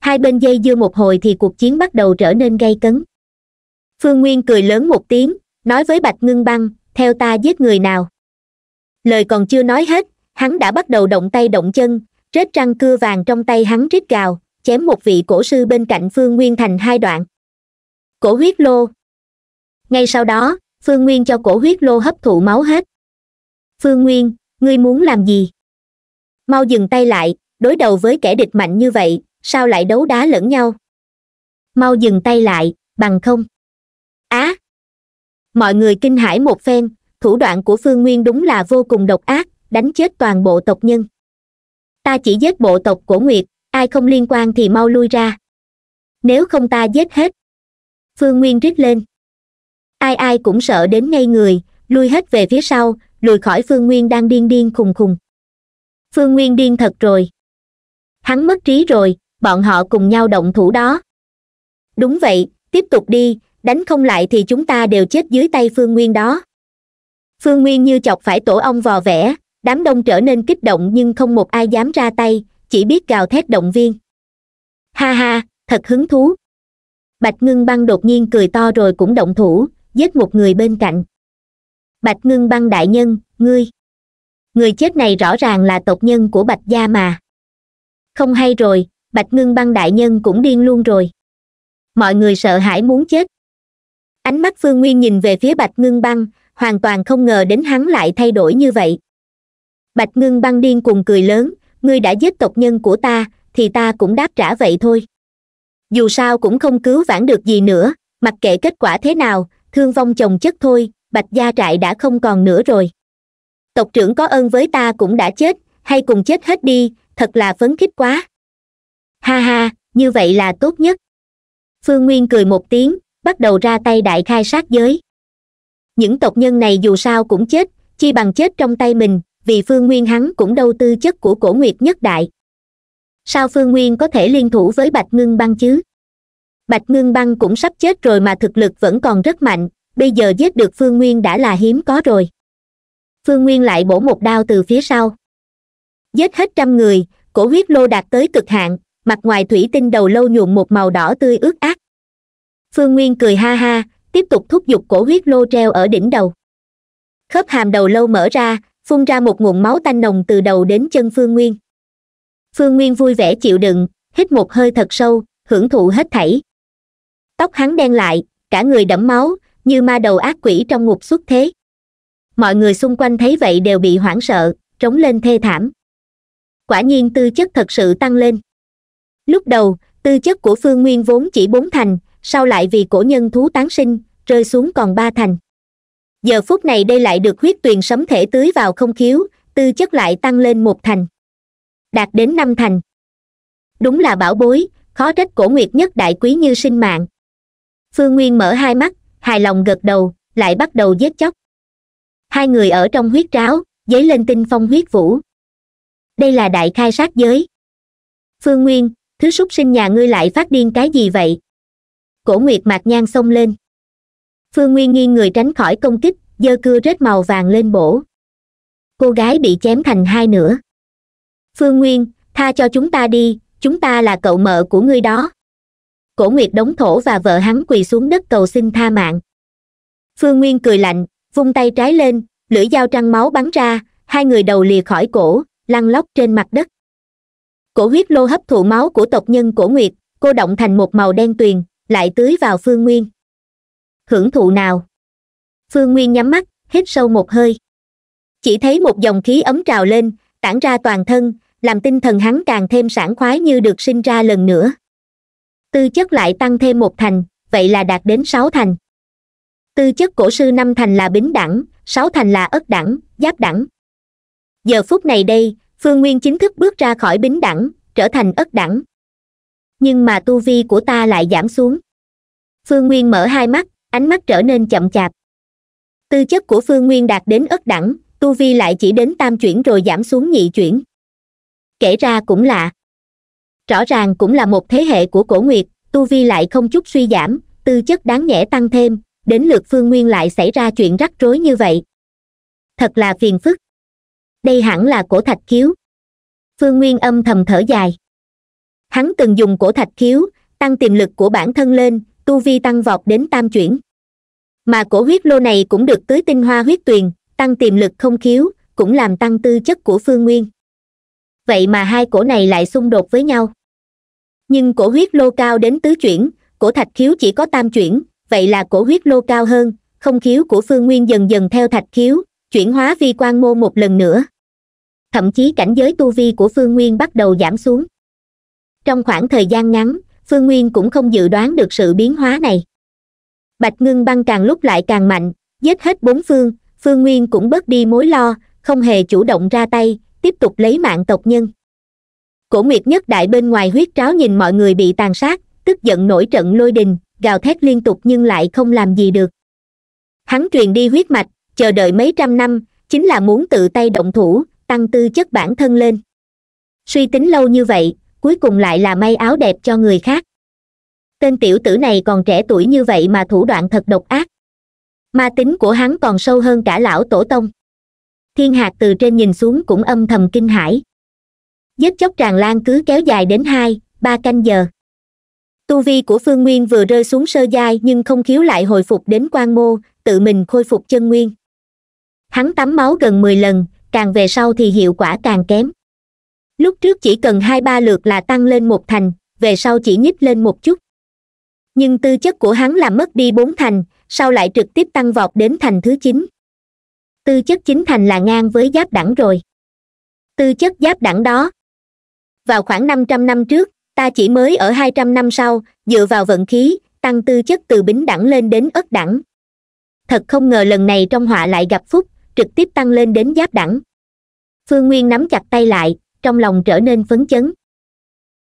hai bên dây dưa một hồi thì cuộc chiến bắt đầu trở nên gay cấn phương nguyên cười lớn một tiếng nói với bạch ngưng băng theo ta giết người nào lời còn chưa nói hết hắn đã bắt đầu động tay động chân rết răng cưa vàng trong tay hắn rít gào chém một vị cổ sư bên cạnh phương nguyên thành hai đoạn cổ huyết lô ngay sau đó phương nguyên cho cổ huyết lô hấp thụ máu hết phương nguyên ngươi muốn làm gì mau dừng tay lại đối đầu với kẻ địch mạnh như vậy sao lại đấu đá lẫn nhau mau dừng tay lại bằng không á mọi người kinh hãi một phen thủ đoạn của phương nguyên đúng là vô cùng độc ác đánh chết toàn bộ tộc nhân ta chỉ giết bộ tộc cổ nguyệt ai không liên quan thì mau lui ra nếu không ta giết hết phương nguyên rít lên ai ai cũng sợ đến ngay người lui hết về phía sau lùi khỏi phương nguyên đang điên điên khùng khùng phương nguyên điên thật rồi hắn mất trí rồi bọn họ cùng nhau động thủ đó đúng vậy tiếp tục đi đánh không lại thì chúng ta đều chết dưới tay phương nguyên đó phương nguyên như chọc phải tổ ong vò vẽ đám đông trở nên kích động nhưng không một ai dám ra tay chỉ biết gào thét động viên ha ha thật hứng thú bạch ngưng băng đột nhiên cười to rồi cũng động thủ giết một người bên cạnh bạch ngưng băng đại nhân ngươi người chết này rõ ràng là tộc nhân của bạch gia mà không hay rồi bạch ngưng băng đại nhân cũng điên luôn rồi mọi người sợ hãi muốn chết ánh mắt phương nguyên nhìn về phía bạch ngưng băng hoàn toàn không ngờ đến hắn lại thay đổi như vậy bạch ngưng băng điên cùng cười lớn ngươi đã giết tộc nhân của ta thì ta cũng đáp trả vậy thôi dù sao cũng không cứu vãn được gì nữa mặc kệ kết quả thế nào thương vong chồng chất thôi bạch gia trại đã không còn nữa rồi tộc trưởng có ơn với ta cũng đã chết hay cùng chết hết đi thật là phấn khích quá ha ha như vậy là tốt nhất phương nguyên cười một tiếng bắt đầu ra tay đại khai sát giới những tộc nhân này dù sao cũng chết chi bằng chết trong tay mình vì phương nguyên hắn cũng đâu tư chất của cổ nguyệt nhất đại sao phương nguyên có thể liên thủ với bạch ngưng băng chứ bạch ngưng băng cũng sắp chết rồi mà thực lực vẫn còn rất mạnh bây giờ giết được phương nguyên đã là hiếm có rồi phương nguyên lại bổ một đao từ phía sau giết hết trăm người cổ huyết lô đạt tới cực hạn mặt ngoài thủy tinh đầu lâu nhuộm một màu đỏ tươi ướt át phương nguyên cười ha ha tiếp tục thúc giục cổ huyết lô treo ở đỉnh đầu khớp hàm đầu lâu mở ra phun ra một nguồn máu tanh nồng từ đầu đến chân phương nguyên phương nguyên vui vẻ chịu đựng hít một hơi thật sâu hưởng thụ hết thảy tóc hắn đen lại cả người đẫm máu như ma đầu ác quỷ trong ngục xuất thế mọi người xung quanh thấy vậy đều bị hoảng sợ trống lên thê thảm quả nhiên tư chất thật sự tăng lên lúc đầu tư chất của phương nguyên vốn chỉ bốn thành sau lại vì cổ nhân thú tán sinh rơi xuống còn ba thành giờ phút này đây lại được huyết tuyền sấm thể tưới vào không khiếu tư chất lại tăng lên một thành đạt đến năm thành đúng là bảo bối khó trách cổ nguyệt nhất đại quý như sinh mạng phương nguyên mở hai mắt hài lòng gật đầu lại bắt đầu giết chóc hai người ở trong huyết tráo giấy lên tinh phong huyết vũ đây là đại khai sát giới phương nguyên thứ súc sinh nhà ngươi lại phát điên cái gì vậy cổ nguyệt mạc nhan xông lên phương nguyên nghiêng người tránh khỏi công kích giơ cưa rết màu vàng lên bổ cô gái bị chém thành hai nửa phương nguyên tha cho chúng ta đi chúng ta là cậu mợ của ngươi đó cổ nguyệt đóng thổ và vợ hắn quỳ xuống đất cầu xin tha mạng phương nguyên cười lạnh vung tay trái lên lưỡi dao trăng máu bắn ra hai người đầu lìa khỏi cổ lăn lóc trên mặt đất cổ huyết lô hấp thụ máu của tộc nhân cổ nguyệt cô động thành một màu đen tuyền lại tưới vào phương nguyên hưởng thụ nào phương nguyên nhắm mắt hít sâu một hơi chỉ thấy một dòng khí ấm trào lên tản ra toàn thân làm tinh thần hắn càng thêm sảng khoái như được sinh ra lần nữa tư chất lại tăng thêm một thành vậy là đạt đến sáu thành tư chất cổ sư năm thành là bính đẳng sáu thành là ất đẳng giáp đẳng giờ phút này đây phương nguyên chính thức bước ra khỏi bính đẳng trở thành ất đẳng nhưng mà tu vi của ta lại giảm xuống phương nguyên mở hai mắt ánh mắt trở nên chậm chạp tư chất của phương nguyên đạt đến ất đẳng tu vi lại chỉ đến tam chuyển rồi giảm xuống nhị chuyển kể ra cũng lạ rõ ràng cũng là một thế hệ của cổ nguyệt tu vi lại không chút suy giảm tư chất đáng nhẽ tăng thêm đến lượt phương nguyên lại xảy ra chuyện rắc rối như vậy thật là phiền phức đây hẳn là cổ thạch kiếu phương nguyên âm thầm thở dài hắn từng dùng cổ thạch khiếu tăng tiềm lực của bản thân lên tu vi tăng vọt đến tam chuyển mà cổ huyết lô này cũng được tưới tinh hoa huyết tuyền tăng tiềm lực không khiếu cũng làm tăng tư chất của phương nguyên vậy mà hai cổ này lại xung đột với nhau nhưng cổ huyết lô cao đến tứ chuyển cổ thạch khiếu chỉ có tam chuyển vậy là cổ huyết lô cao hơn không khiếu của phương nguyên dần dần theo thạch khiếu chuyển hóa vi quan mô một lần nữa thậm chí cảnh giới tu vi của phương nguyên bắt đầu giảm xuống trong khoảng thời gian ngắn phương nguyên cũng không dự đoán được sự biến hóa này bạch ngưng băng càng lúc lại càng mạnh giết hết bốn phương phương nguyên cũng bớt đi mối lo không hề chủ động ra tay tiếp tục lấy mạng tộc nhân cổ nguyệt nhất đại bên ngoài huyết tráo nhìn mọi người bị tàn sát tức giận nổi trận lôi đình gào thét liên tục nhưng lại không làm gì được hắn truyền đi huyết mạch chờ đợi mấy trăm năm chính là muốn tự tay động thủ tăng tư chất bản thân lên suy tính lâu như vậy cuối cùng lại là may áo đẹp cho người khác tên tiểu tử này còn trẻ tuổi như vậy mà thủ đoạn thật độc ác ma tính của hắn còn sâu hơn cả lão tổ tông thiên hạc từ trên nhìn xuống cũng âm thầm kinh hãi giết chóc tràn lan cứ kéo dài đến hai ba canh giờ tu vi của phương nguyên vừa rơi xuống sơ giai nhưng không khiếu lại hồi phục đến quan mô tự mình khôi phục chân nguyên hắn tắm máu gần mười lần càng về sau thì hiệu quả càng kém lúc trước chỉ cần hai ba lượt là tăng lên một thành về sau chỉ nhích lên một chút nhưng tư chất của hắn làm mất đi bốn thành sau lại trực tiếp tăng vọt đến thành thứ chín tư chất chính thành là ngang với giáp đẳng rồi tư chất giáp đẳng đó vào khoảng năm trăm năm trước ta chỉ mới ở hai trăm năm sau dựa vào vận khí tăng tư chất từ bính đẳng lên đến ất đẳng thật không ngờ lần này trong họa lại gặp phúc trực tiếp tăng lên đến giáp đẳng phương nguyên nắm chặt tay lại trong lòng trở nên phấn chấn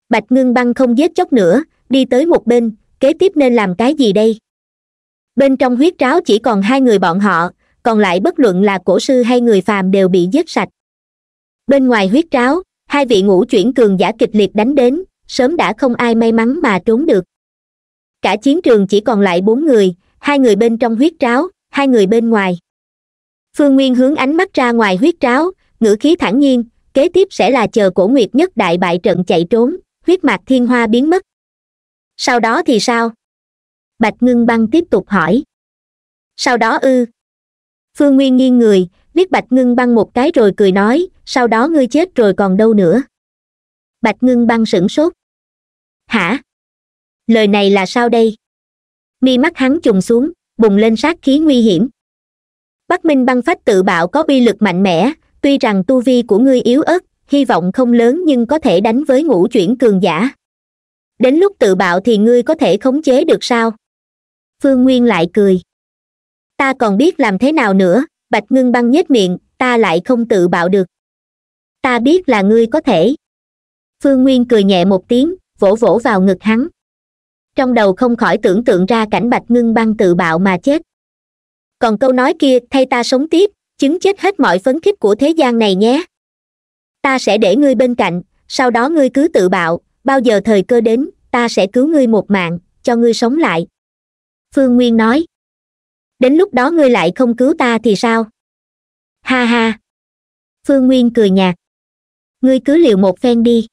bạch ngưng băng không giết chóc nữa đi tới một bên kế tiếp nên làm cái gì đây bên trong huyết tráo chỉ còn hai người bọn họ còn lại bất luận là cổ sư hay người phàm đều bị giết sạch bên ngoài huyết tráo hai vị ngũ chuyển cường giả kịch liệt đánh đến sớm đã không ai may mắn mà trốn được cả chiến trường chỉ còn lại bốn người hai người bên trong huyết tráo hai người bên ngoài phương nguyên hướng ánh mắt ra ngoài huyết tráo ngữ khí thản nhiên kế tiếp sẽ là chờ cổ nguyệt nhất đại bại trận chạy trốn huyết mạch thiên hoa biến mất sau đó thì sao bạch ngưng băng tiếp tục hỏi sau đó ư phương nguyên nghiêng người biết bạch ngưng băng một cái rồi cười nói sau đó ngươi chết rồi còn đâu nữa bạch ngưng băng sửng sốt hả lời này là sao đây mi mắt hắn trùng xuống bùng lên sát khí nguy hiểm bắc minh băng phách tự bạo có uy lực mạnh mẽ tuy rằng tu vi của ngươi yếu ớt hy vọng không lớn nhưng có thể đánh với ngũ chuyển cường giả đến lúc tự bạo thì ngươi có thể khống chế được sao phương nguyên lại cười ta còn biết làm thế nào nữa bạch ngưng băng nhếch miệng ta lại không tự bạo được ta biết là ngươi có thể phương nguyên cười nhẹ một tiếng vỗ vỗ vào ngực hắn trong đầu không khỏi tưởng tượng ra cảnh bạch ngưng băng tự bạo mà chết còn câu nói kia thay ta sống tiếp chứng chết hết mọi phấn khích của thế gian này nhé ta sẽ để ngươi bên cạnh sau đó ngươi cứ tự bạo bao giờ thời cơ đến ta sẽ cứu ngươi một mạng cho ngươi sống lại phương nguyên nói đến lúc đó ngươi lại không cứu ta thì sao ha ha phương nguyên cười nhạt ngươi cứ liều một phen đi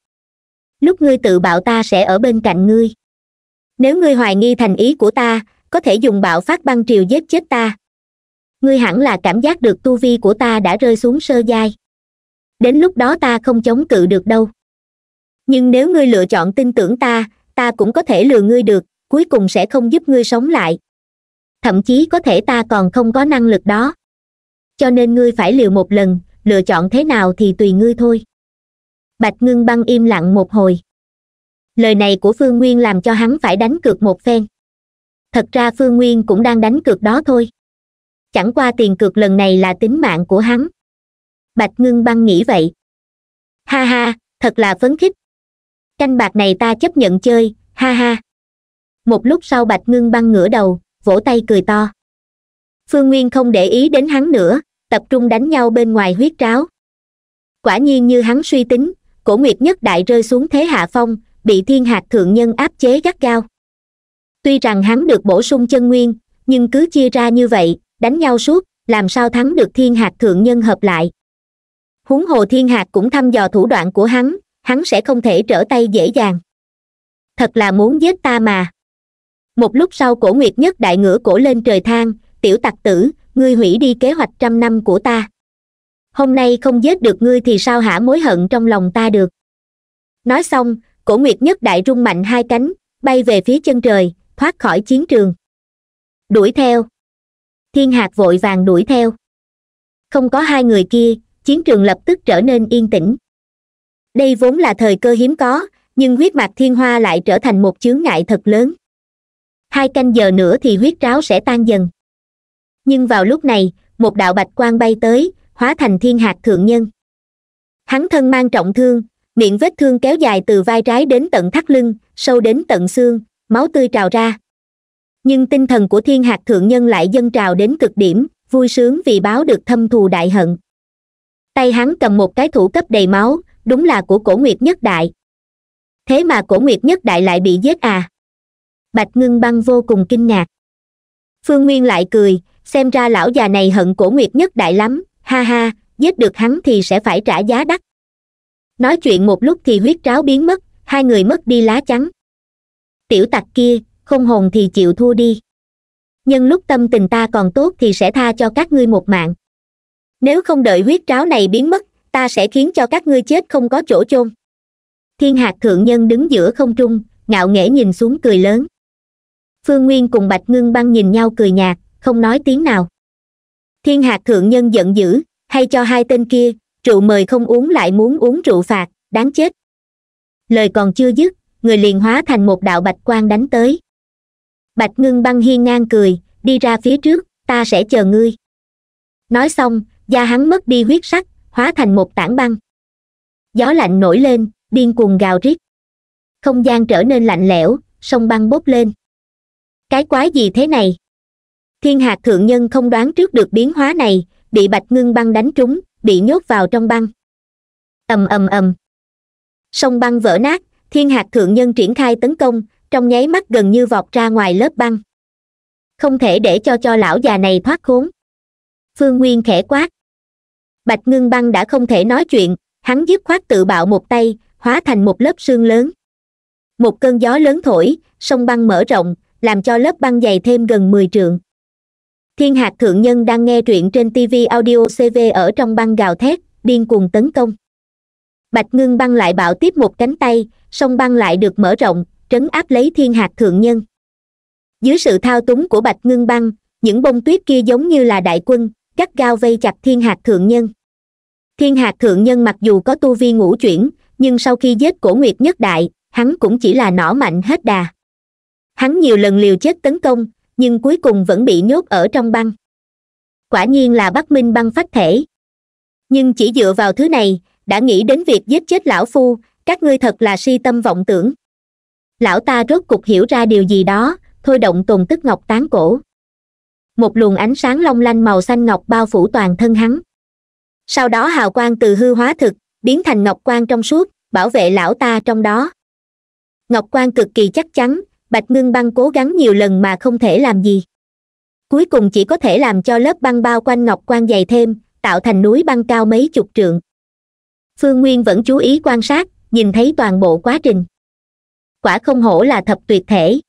lúc ngươi tự bạo ta sẽ ở bên cạnh ngươi nếu ngươi hoài nghi thành ý của ta có thể dùng bạo phát băng triều giết chết ta ngươi hẳn là cảm giác được tu vi của ta đã rơi xuống sơ giai đến lúc đó ta không chống cự được đâu nhưng nếu ngươi lựa chọn tin tưởng ta ta cũng có thể lừa ngươi được cuối cùng sẽ không giúp ngươi sống lại thậm chí có thể ta còn không có năng lực đó cho nên ngươi phải liều một lần lựa chọn thế nào thì tùy ngươi thôi bạch ngưng băng im lặng một hồi lời này của phương nguyên làm cho hắn phải đánh cược một phen thật ra phương nguyên cũng đang đánh cược đó thôi chẳng qua tiền cược lần này là tính mạng của hắn bạch ngưng băng nghĩ vậy ha ha thật là phấn khích canh bạc này ta chấp nhận chơi ha ha một lúc sau bạch ngưng băng ngửa đầu vỗ tay cười to phương nguyên không để ý đến hắn nữa tập trung đánh nhau bên ngoài huyết tráo quả nhiên như hắn suy tính cổ nguyệt nhất đại rơi xuống thế hạ phong bị thiên hạt thượng nhân áp chế gắt gao tuy rằng hắn được bổ sung chân nguyên nhưng cứ chia ra như vậy đánh nhau suốt làm sao thắng được thiên hạt thượng nhân hợp lại huống hồ thiên hạt cũng thăm dò thủ đoạn của hắn hắn sẽ không thể trở tay dễ dàng thật là muốn giết ta mà một lúc sau cổ nguyệt nhất đại ngửa cổ lên trời thang tiểu tặc tử ngươi hủy đi kế hoạch trăm năm của ta hôm nay không giết được ngươi thì sao hả mối hận trong lòng ta được nói xong cổ nguyệt nhất đại rung mạnh hai cánh bay về phía chân trời thoát khỏi chiến trường đuổi theo thiên hạc vội vàng đuổi theo không có hai người kia chiến trường lập tức trở nên yên tĩnh đây vốn là thời cơ hiếm có nhưng huyết mạch thiên hoa lại trở thành một chướng ngại thật lớn hai canh giờ nữa thì huyết ráo sẽ tan dần nhưng vào lúc này một đạo bạch quang bay tới hóa thành thiên Hạc thượng nhân hắn thân mang trọng thương miệng vết thương kéo dài từ vai trái đến tận thắt lưng sâu đến tận xương máu tươi trào ra nhưng tinh thần của thiên hạt thượng nhân lại dâng trào đến cực điểm vui sướng vì báo được thâm thù đại hận tay hắn cầm một cái thủ cấp đầy máu đúng là của cổ nguyệt nhất đại thế mà cổ nguyệt nhất đại lại bị giết à bạch ngưng băng vô cùng kinh ngạc phương nguyên lại cười xem ra lão già này hận cổ nguyệt nhất đại lắm ha ha giết được hắn thì sẽ phải trả giá đắt nói chuyện một lúc thì huyết tráo biến mất hai người mất đi lá chắn tiểu tặc kia không hồn thì chịu thua đi nhưng lúc tâm tình ta còn tốt thì sẽ tha cho các ngươi một mạng nếu không đợi huyết tráo này biến mất ta sẽ khiến cho các ngươi chết không có chỗ chôn thiên hạc thượng nhân đứng giữa không trung ngạo nghễ nhìn xuống cười lớn phương nguyên cùng bạch ngưng băng nhìn nhau cười nhạt không nói tiếng nào thiên hạc thượng nhân giận dữ hay cho hai tên kia rượu mời không uống lại muốn uống rượu phạt đáng chết lời còn chưa dứt người liền hóa thành một đạo bạch quang đánh tới bạch ngưng băng hiên ngang cười đi ra phía trước ta sẽ chờ ngươi nói xong da hắn mất đi huyết sắc hóa thành một tảng băng gió lạnh nổi lên điên cuồng gào rít không gian trở nên lạnh lẽo sông băng bốc lên cái quái gì thế này thiên Hạc thượng nhân không đoán trước được biến hóa này bị bạch ngưng băng đánh trúng bị nhốt vào trong băng ầm ầm ầm sông băng vỡ nát thiên Hạc thượng nhân triển khai tấn công trong nháy mắt gần như vọt ra ngoài lớp băng không thể để cho cho lão già này thoát khốn phương nguyên khẽ quát bạch ngưng băng đã không thể nói chuyện hắn dứt khoát tự bạo một tay hóa thành một lớp sương lớn một cơn gió lớn thổi sông băng mở rộng làm cho lớp băng dày thêm gần mười trượng thiên hạc thượng nhân đang nghe truyện trên tv audio cv ở trong băng gào thét điên cuồng tấn công bạch ngưng băng lại bạo tiếp một cánh tay sông băng lại được mở rộng trấn áp lấy thiên hạt thượng nhân dưới sự thao túng của bạch ngưng băng những bông tuyết kia giống như là đại quân gắt gao vây chặt thiên hạt thượng nhân thiên hạt thượng nhân mặc dù có tu vi ngũ chuyển nhưng sau khi giết cổ nguyệt nhất đại hắn cũng chỉ là nỏ mạnh hết đà hắn nhiều lần liều chết tấn công nhưng cuối cùng vẫn bị nhốt ở trong băng quả nhiên là bắc minh băng phát thể nhưng chỉ dựa vào thứ này đã nghĩ đến việc giết chết lão phu các ngươi thật là si tâm vọng tưởng lão ta rốt cục hiểu ra điều gì đó thôi động tùng tức ngọc tán cổ một luồng ánh sáng long lanh màu xanh ngọc bao phủ toàn thân hắn sau đó hào quang từ hư hóa thực biến thành ngọc quang trong suốt bảo vệ lão ta trong đó ngọc quang cực kỳ chắc chắn bạch ngưng băng cố gắng nhiều lần mà không thể làm gì cuối cùng chỉ có thể làm cho lớp băng bao quanh ngọc quang dày thêm tạo thành núi băng cao mấy chục trượng phương nguyên vẫn chú ý quan sát nhìn thấy toàn bộ quá trình quả không hổ là thập tuyệt thể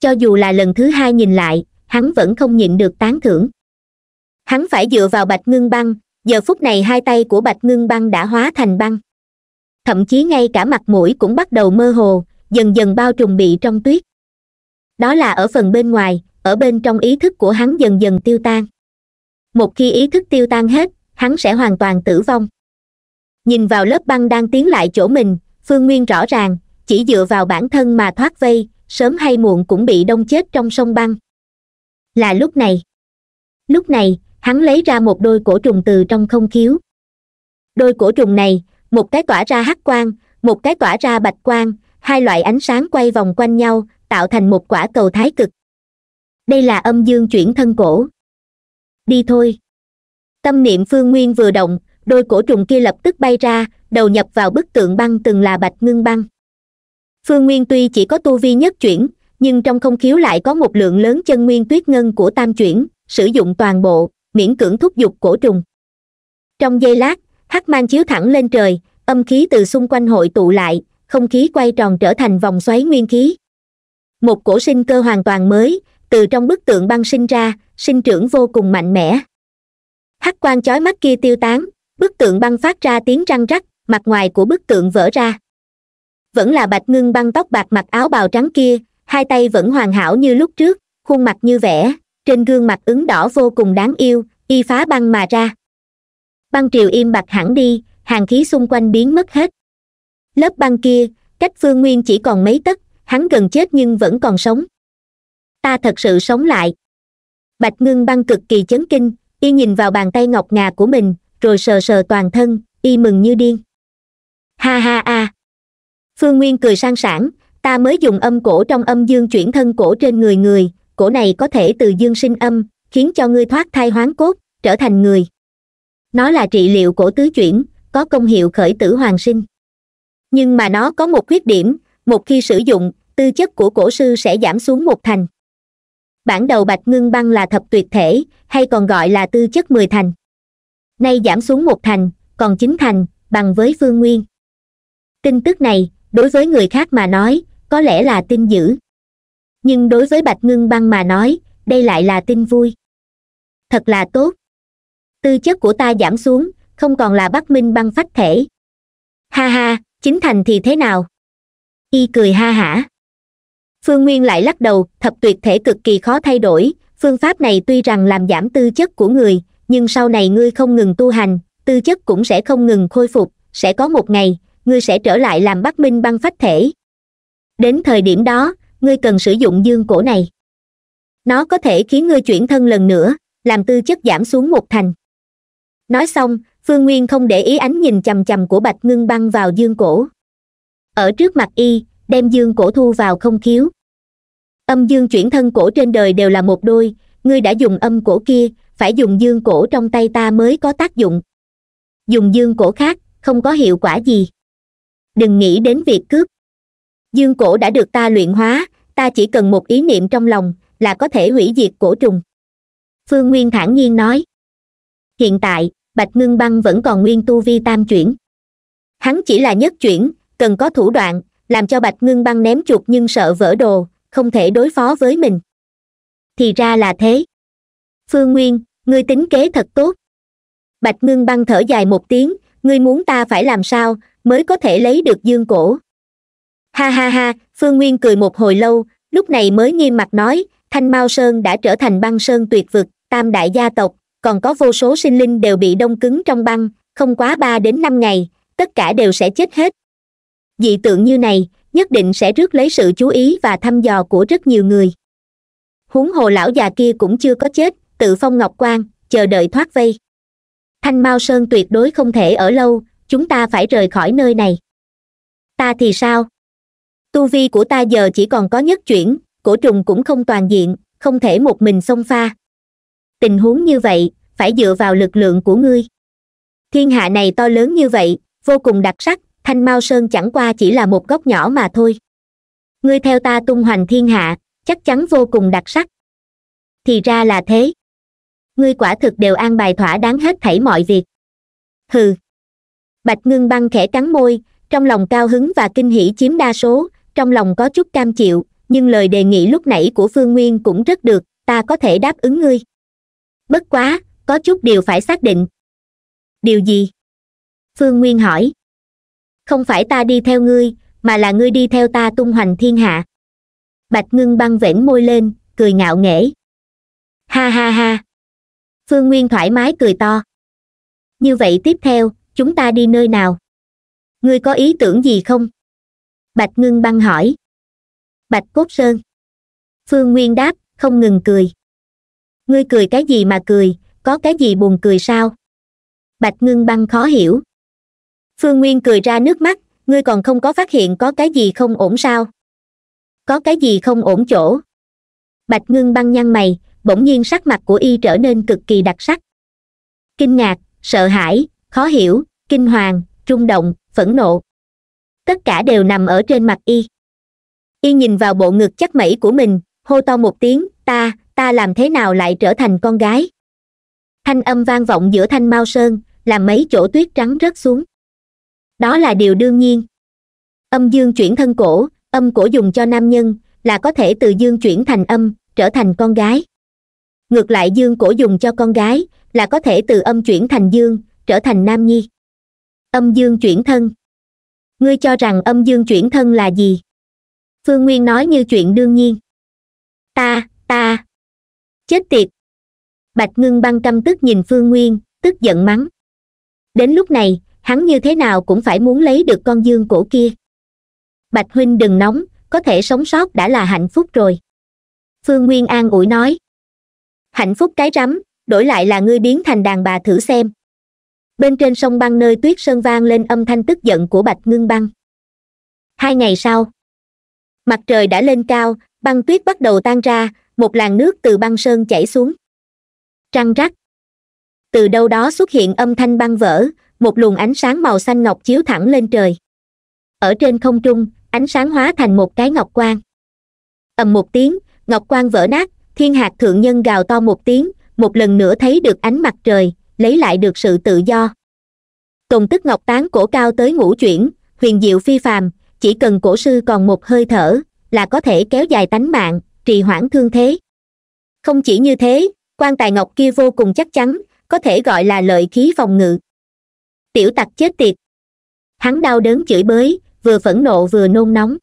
cho dù là lần thứ hai nhìn lại hắn vẫn không nhịn được tán thưởng hắn phải dựa vào bạch ngưng băng giờ phút này hai tay của bạch ngưng băng đã hóa thành băng thậm chí ngay cả mặt mũi cũng bắt đầu mơ hồ dần dần bao trùm bị trong tuyết đó là ở phần bên ngoài ở bên trong ý thức của hắn dần dần tiêu tan một khi ý thức tiêu tan hết hắn sẽ hoàn toàn tử vong nhìn vào lớp băng đang tiến lại chỗ mình phương nguyên rõ ràng chỉ dựa vào bản thân mà thoát vây sớm hay muộn cũng bị đông chết trong sông băng là lúc này lúc này hắn lấy ra một đôi cổ trùng từ trong không khiếu đôi cổ trùng này một cái tỏa ra hắc quang một cái tỏa ra bạch quang hai loại ánh sáng quay vòng quanh nhau tạo thành một quả cầu thái cực đây là âm dương chuyển thân cổ đi thôi tâm niệm phương nguyên vừa động đôi cổ trùng kia lập tức bay ra đầu nhập vào bức tượng băng từng là bạch ngưng băng phương nguyên tuy chỉ có tu vi nhất chuyển nhưng trong không khiếu lại có một lượng lớn chân nguyên tuyết ngân của tam chuyển sử dụng toàn bộ miễn cưỡng thúc giục cổ trùng trong giây lát hắc mang chiếu thẳng lên trời âm khí từ xung quanh hội tụ lại không khí quay tròn trở thành vòng xoáy nguyên khí một cổ sinh cơ hoàn toàn mới từ trong bức tượng băng sinh ra sinh trưởng vô cùng mạnh mẽ hắc quan chói mắt kia tiêu tán bức tượng băng phát ra tiếng răng rắc mặt ngoài của bức tượng vỡ ra vẫn là bạch ngưng băng tóc bạc mặc áo bào trắng kia hai tay vẫn hoàn hảo như lúc trước khuôn mặt như vẽ trên gương mặt ứng đỏ vô cùng đáng yêu y phá băng mà ra băng triều im bặt hẳn đi hàng khí xung quanh biến mất hết lớp băng kia cách phương nguyên chỉ còn mấy tấc hắn gần chết nhưng vẫn còn sống ta thật sự sống lại bạch ngưng băng cực kỳ chấn kinh y nhìn vào bàn tay ngọc ngà của mình rồi sờ sờ toàn thân y mừng như điên ha ha a phương nguyên cười sang sảng ta mới dùng âm cổ trong âm dương chuyển thân cổ trên người người cổ này có thể từ dương sinh âm khiến cho ngươi thoát thai hoán cốt trở thành người nó là trị liệu cổ tứ chuyển có công hiệu khởi tử hoàng sinh nhưng mà nó có một khuyết điểm một khi sử dụng tư chất của cổ sư sẽ giảm xuống một thành bản đầu bạch ngưng băng là thập tuyệt thể hay còn gọi là tư chất mười thành nay giảm xuống một thành còn chín thành bằng với phương nguyên tin tức này đối với người khác mà nói có lẽ là tin dữ nhưng đối với bạch ngưng băng mà nói đây lại là tin vui thật là tốt tư chất của ta giảm xuống không còn là bắc minh băng phách thể ha ha chính thành thì thế nào y cười ha hả phương nguyên lại lắc đầu thập tuyệt thể cực kỳ khó thay đổi phương pháp này tuy rằng làm giảm tư chất của người nhưng sau này ngươi không ngừng tu hành tư chất cũng sẽ không ngừng khôi phục sẽ có một ngày ngươi sẽ trở lại làm bắc minh băng phách thể đến thời điểm đó ngươi cần sử dụng dương cổ này nó có thể khiến ngươi chuyển thân lần nữa làm tư chất giảm xuống một thành nói xong phương nguyên không để ý ánh nhìn chằm chằm của bạch ngưng băng vào dương cổ ở trước mặt y đem dương cổ thu vào không khiếu âm dương chuyển thân cổ trên đời đều là một đôi ngươi đã dùng âm cổ kia phải dùng dương cổ trong tay ta mới có tác dụng dùng dương cổ khác không có hiệu quả gì đừng nghĩ đến việc cướp dương cổ đã được ta luyện hóa ta chỉ cần một ý niệm trong lòng là có thể hủy diệt cổ trùng phương nguyên thản nhiên nói hiện tại bạch ngưng băng vẫn còn nguyên tu vi tam chuyển hắn chỉ là nhất chuyển cần có thủ đoạn làm cho bạch ngưng băng ném chuột nhưng sợ vỡ đồ không thể đối phó với mình thì ra là thế phương nguyên ngươi tính kế thật tốt bạch ngưng băng thở dài một tiếng ngươi muốn ta phải làm sao mới có thể lấy được dương cổ ha ha ha phương nguyên cười một hồi lâu lúc này mới nghiêm mặt nói thanh mao sơn đã trở thành băng sơn tuyệt vực tam đại gia tộc còn có vô số sinh linh đều bị đông cứng trong băng không quá ba đến năm ngày tất cả đều sẽ chết hết dị tượng như này nhất định sẽ rước lấy sự chú ý và thăm dò của rất nhiều người huống hồ lão già kia cũng chưa có chết tự phong ngọc quan chờ đợi thoát vây thanh mao sơn tuyệt đối không thể ở lâu chúng ta phải rời khỏi nơi này ta thì sao tu vi của ta giờ chỉ còn có nhất chuyển cổ trùng cũng không toàn diện không thể một mình xông pha tình huống như vậy phải dựa vào lực lượng của ngươi thiên hạ này to lớn như vậy vô cùng đặc sắc thanh mao sơn chẳng qua chỉ là một góc nhỏ mà thôi ngươi theo ta tung hoành thiên hạ chắc chắn vô cùng đặc sắc thì ra là thế ngươi quả thực đều an bài thỏa đáng hết thảy mọi việc hừ bạch ngưng băng khẽ cắn môi trong lòng cao hứng và kinh hỉ chiếm đa số trong lòng có chút cam chịu nhưng lời đề nghị lúc nãy của phương nguyên cũng rất được ta có thể đáp ứng ngươi bất quá có chút điều phải xác định điều gì phương nguyên hỏi không phải ta đi theo ngươi mà là ngươi đi theo ta tung hoành thiên hạ bạch ngưng băng vểnh môi lên cười ngạo nghễ ha ha ha phương nguyên thoải mái cười to như vậy tiếp theo chúng ta đi nơi nào ngươi có ý tưởng gì không bạch ngưng băng hỏi bạch cốt sơn phương nguyên đáp không ngừng cười ngươi cười cái gì mà cười có cái gì buồn cười sao bạch ngưng băng khó hiểu phương nguyên cười ra nước mắt ngươi còn không có phát hiện có cái gì không ổn sao có cái gì không ổn chỗ bạch ngưng băng nhăn mày bỗng nhiên sắc mặt của y trở nên cực kỳ đặc sắc kinh ngạc sợ hãi khó hiểu kinh hoàng rung động phẫn nộ tất cả đều nằm ở trên mặt y y nhìn vào bộ ngực chắc mẩy của mình hô to một tiếng ta ta làm thế nào lại trở thành con gái thanh âm vang vọng giữa thanh mao sơn làm mấy chỗ tuyết trắng rớt xuống đó là điều đương nhiên âm dương chuyển thân cổ âm cổ dùng cho nam nhân là có thể từ dương chuyển thành âm trở thành con gái ngược lại dương cổ dùng cho con gái là có thể từ âm chuyển thành dương trở thành nam nhi âm dương chuyển thân ngươi cho rằng âm dương chuyển thân là gì phương nguyên nói như chuyện đương nhiên ta ta chết tiệt bạch ngưng băng căm tức nhìn phương nguyên tức giận mắng đến lúc này hắn như thế nào cũng phải muốn lấy được con dương cổ kia bạch huynh đừng nóng có thể sống sót đã là hạnh phúc rồi phương nguyên an ủi nói hạnh phúc cái rắm đổi lại là ngươi biến thành đàn bà thử xem bên trên sông băng nơi tuyết sơn vang lên âm thanh tức giận của bạch ngưng băng hai ngày sau mặt trời đã lên cao băng tuyết bắt đầu tan ra một làn nước từ băng sơn chảy xuống trăng rắc từ đâu đó xuất hiện âm thanh băng vỡ một luồng ánh sáng màu xanh ngọc chiếu thẳng lên trời ở trên không trung ánh sáng hóa thành một cái ngọc quan ầm một tiếng ngọc quan vỡ nát thiên hạt thượng nhân gào to một tiếng một lần nữa thấy được ánh mặt trời lấy lại được sự tự do tùng tức ngọc tán cổ cao tới ngũ chuyển huyền diệu phi phàm chỉ cần cổ sư còn một hơi thở là có thể kéo dài tánh mạng trì hoãn thương thế không chỉ như thế quan tài ngọc kia vô cùng chắc chắn có thể gọi là lợi khí phòng ngự tiểu tặc chết tiệt hắn đau đớn chửi bới vừa phẫn nộ vừa nôn nóng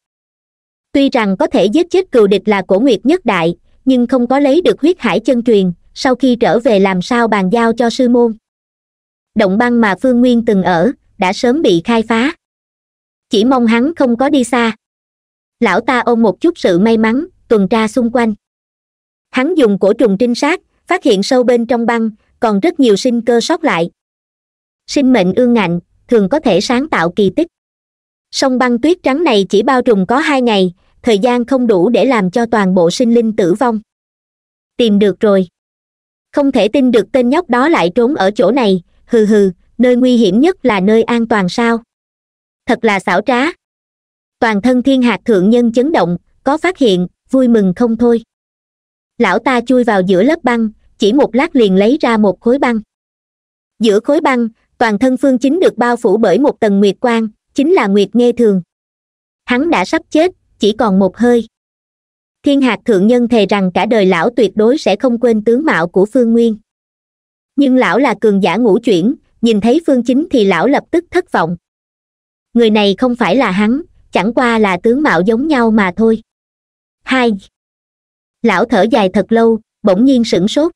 tuy rằng có thể giết chết cừu địch là cổ nguyệt nhất đại nhưng không có lấy được huyết hải chân truyền sau khi trở về làm sao bàn giao cho sư môn động băng mà phương nguyên từng ở đã sớm bị khai phá chỉ mong hắn không có đi xa lão ta ôm một chút sự may mắn tuần tra xung quanh hắn dùng cổ trùng trinh sát phát hiện sâu bên trong băng còn rất nhiều sinh cơ sót lại sinh mệnh ương ngạnh thường có thể sáng tạo kỳ tích sông băng tuyết trắng này chỉ bao trùm có hai ngày thời gian không đủ để làm cho toàn bộ sinh linh tử vong tìm được rồi không thể tin được tên nhóc đó lại trốn ở chỗ này hừ hừ nơi nguy hiểm nhất là nơi an toàn sao thật là xảo trá toàn thân thiên hạt thượng nhân chấn động có phát hiện vui mừng không thôi lão ta chui vào giữa lớp băng chỉ một lát liền lấy ra một khối băng giữa khối băng toàn thân phương chính được bao phủ bởi một tầng nguyệt quang chính là nguyệt nghe thường hắn đã sắp chết chỉ còn một hơi thiên hạc thượng nhân thề rằng cả đời lão tuyệt đối sẽ không quên tướng mạo của phương nguyên nhưng lão là cường giả ngũ chuyển nhìn thấy phương chính thì lão lập tức thất vọng người này không phải là hắn chẳng qua là tướng mạo giống nhau mà thôi hai lão thở dài thật lâu bỗng nhiên sửng sốt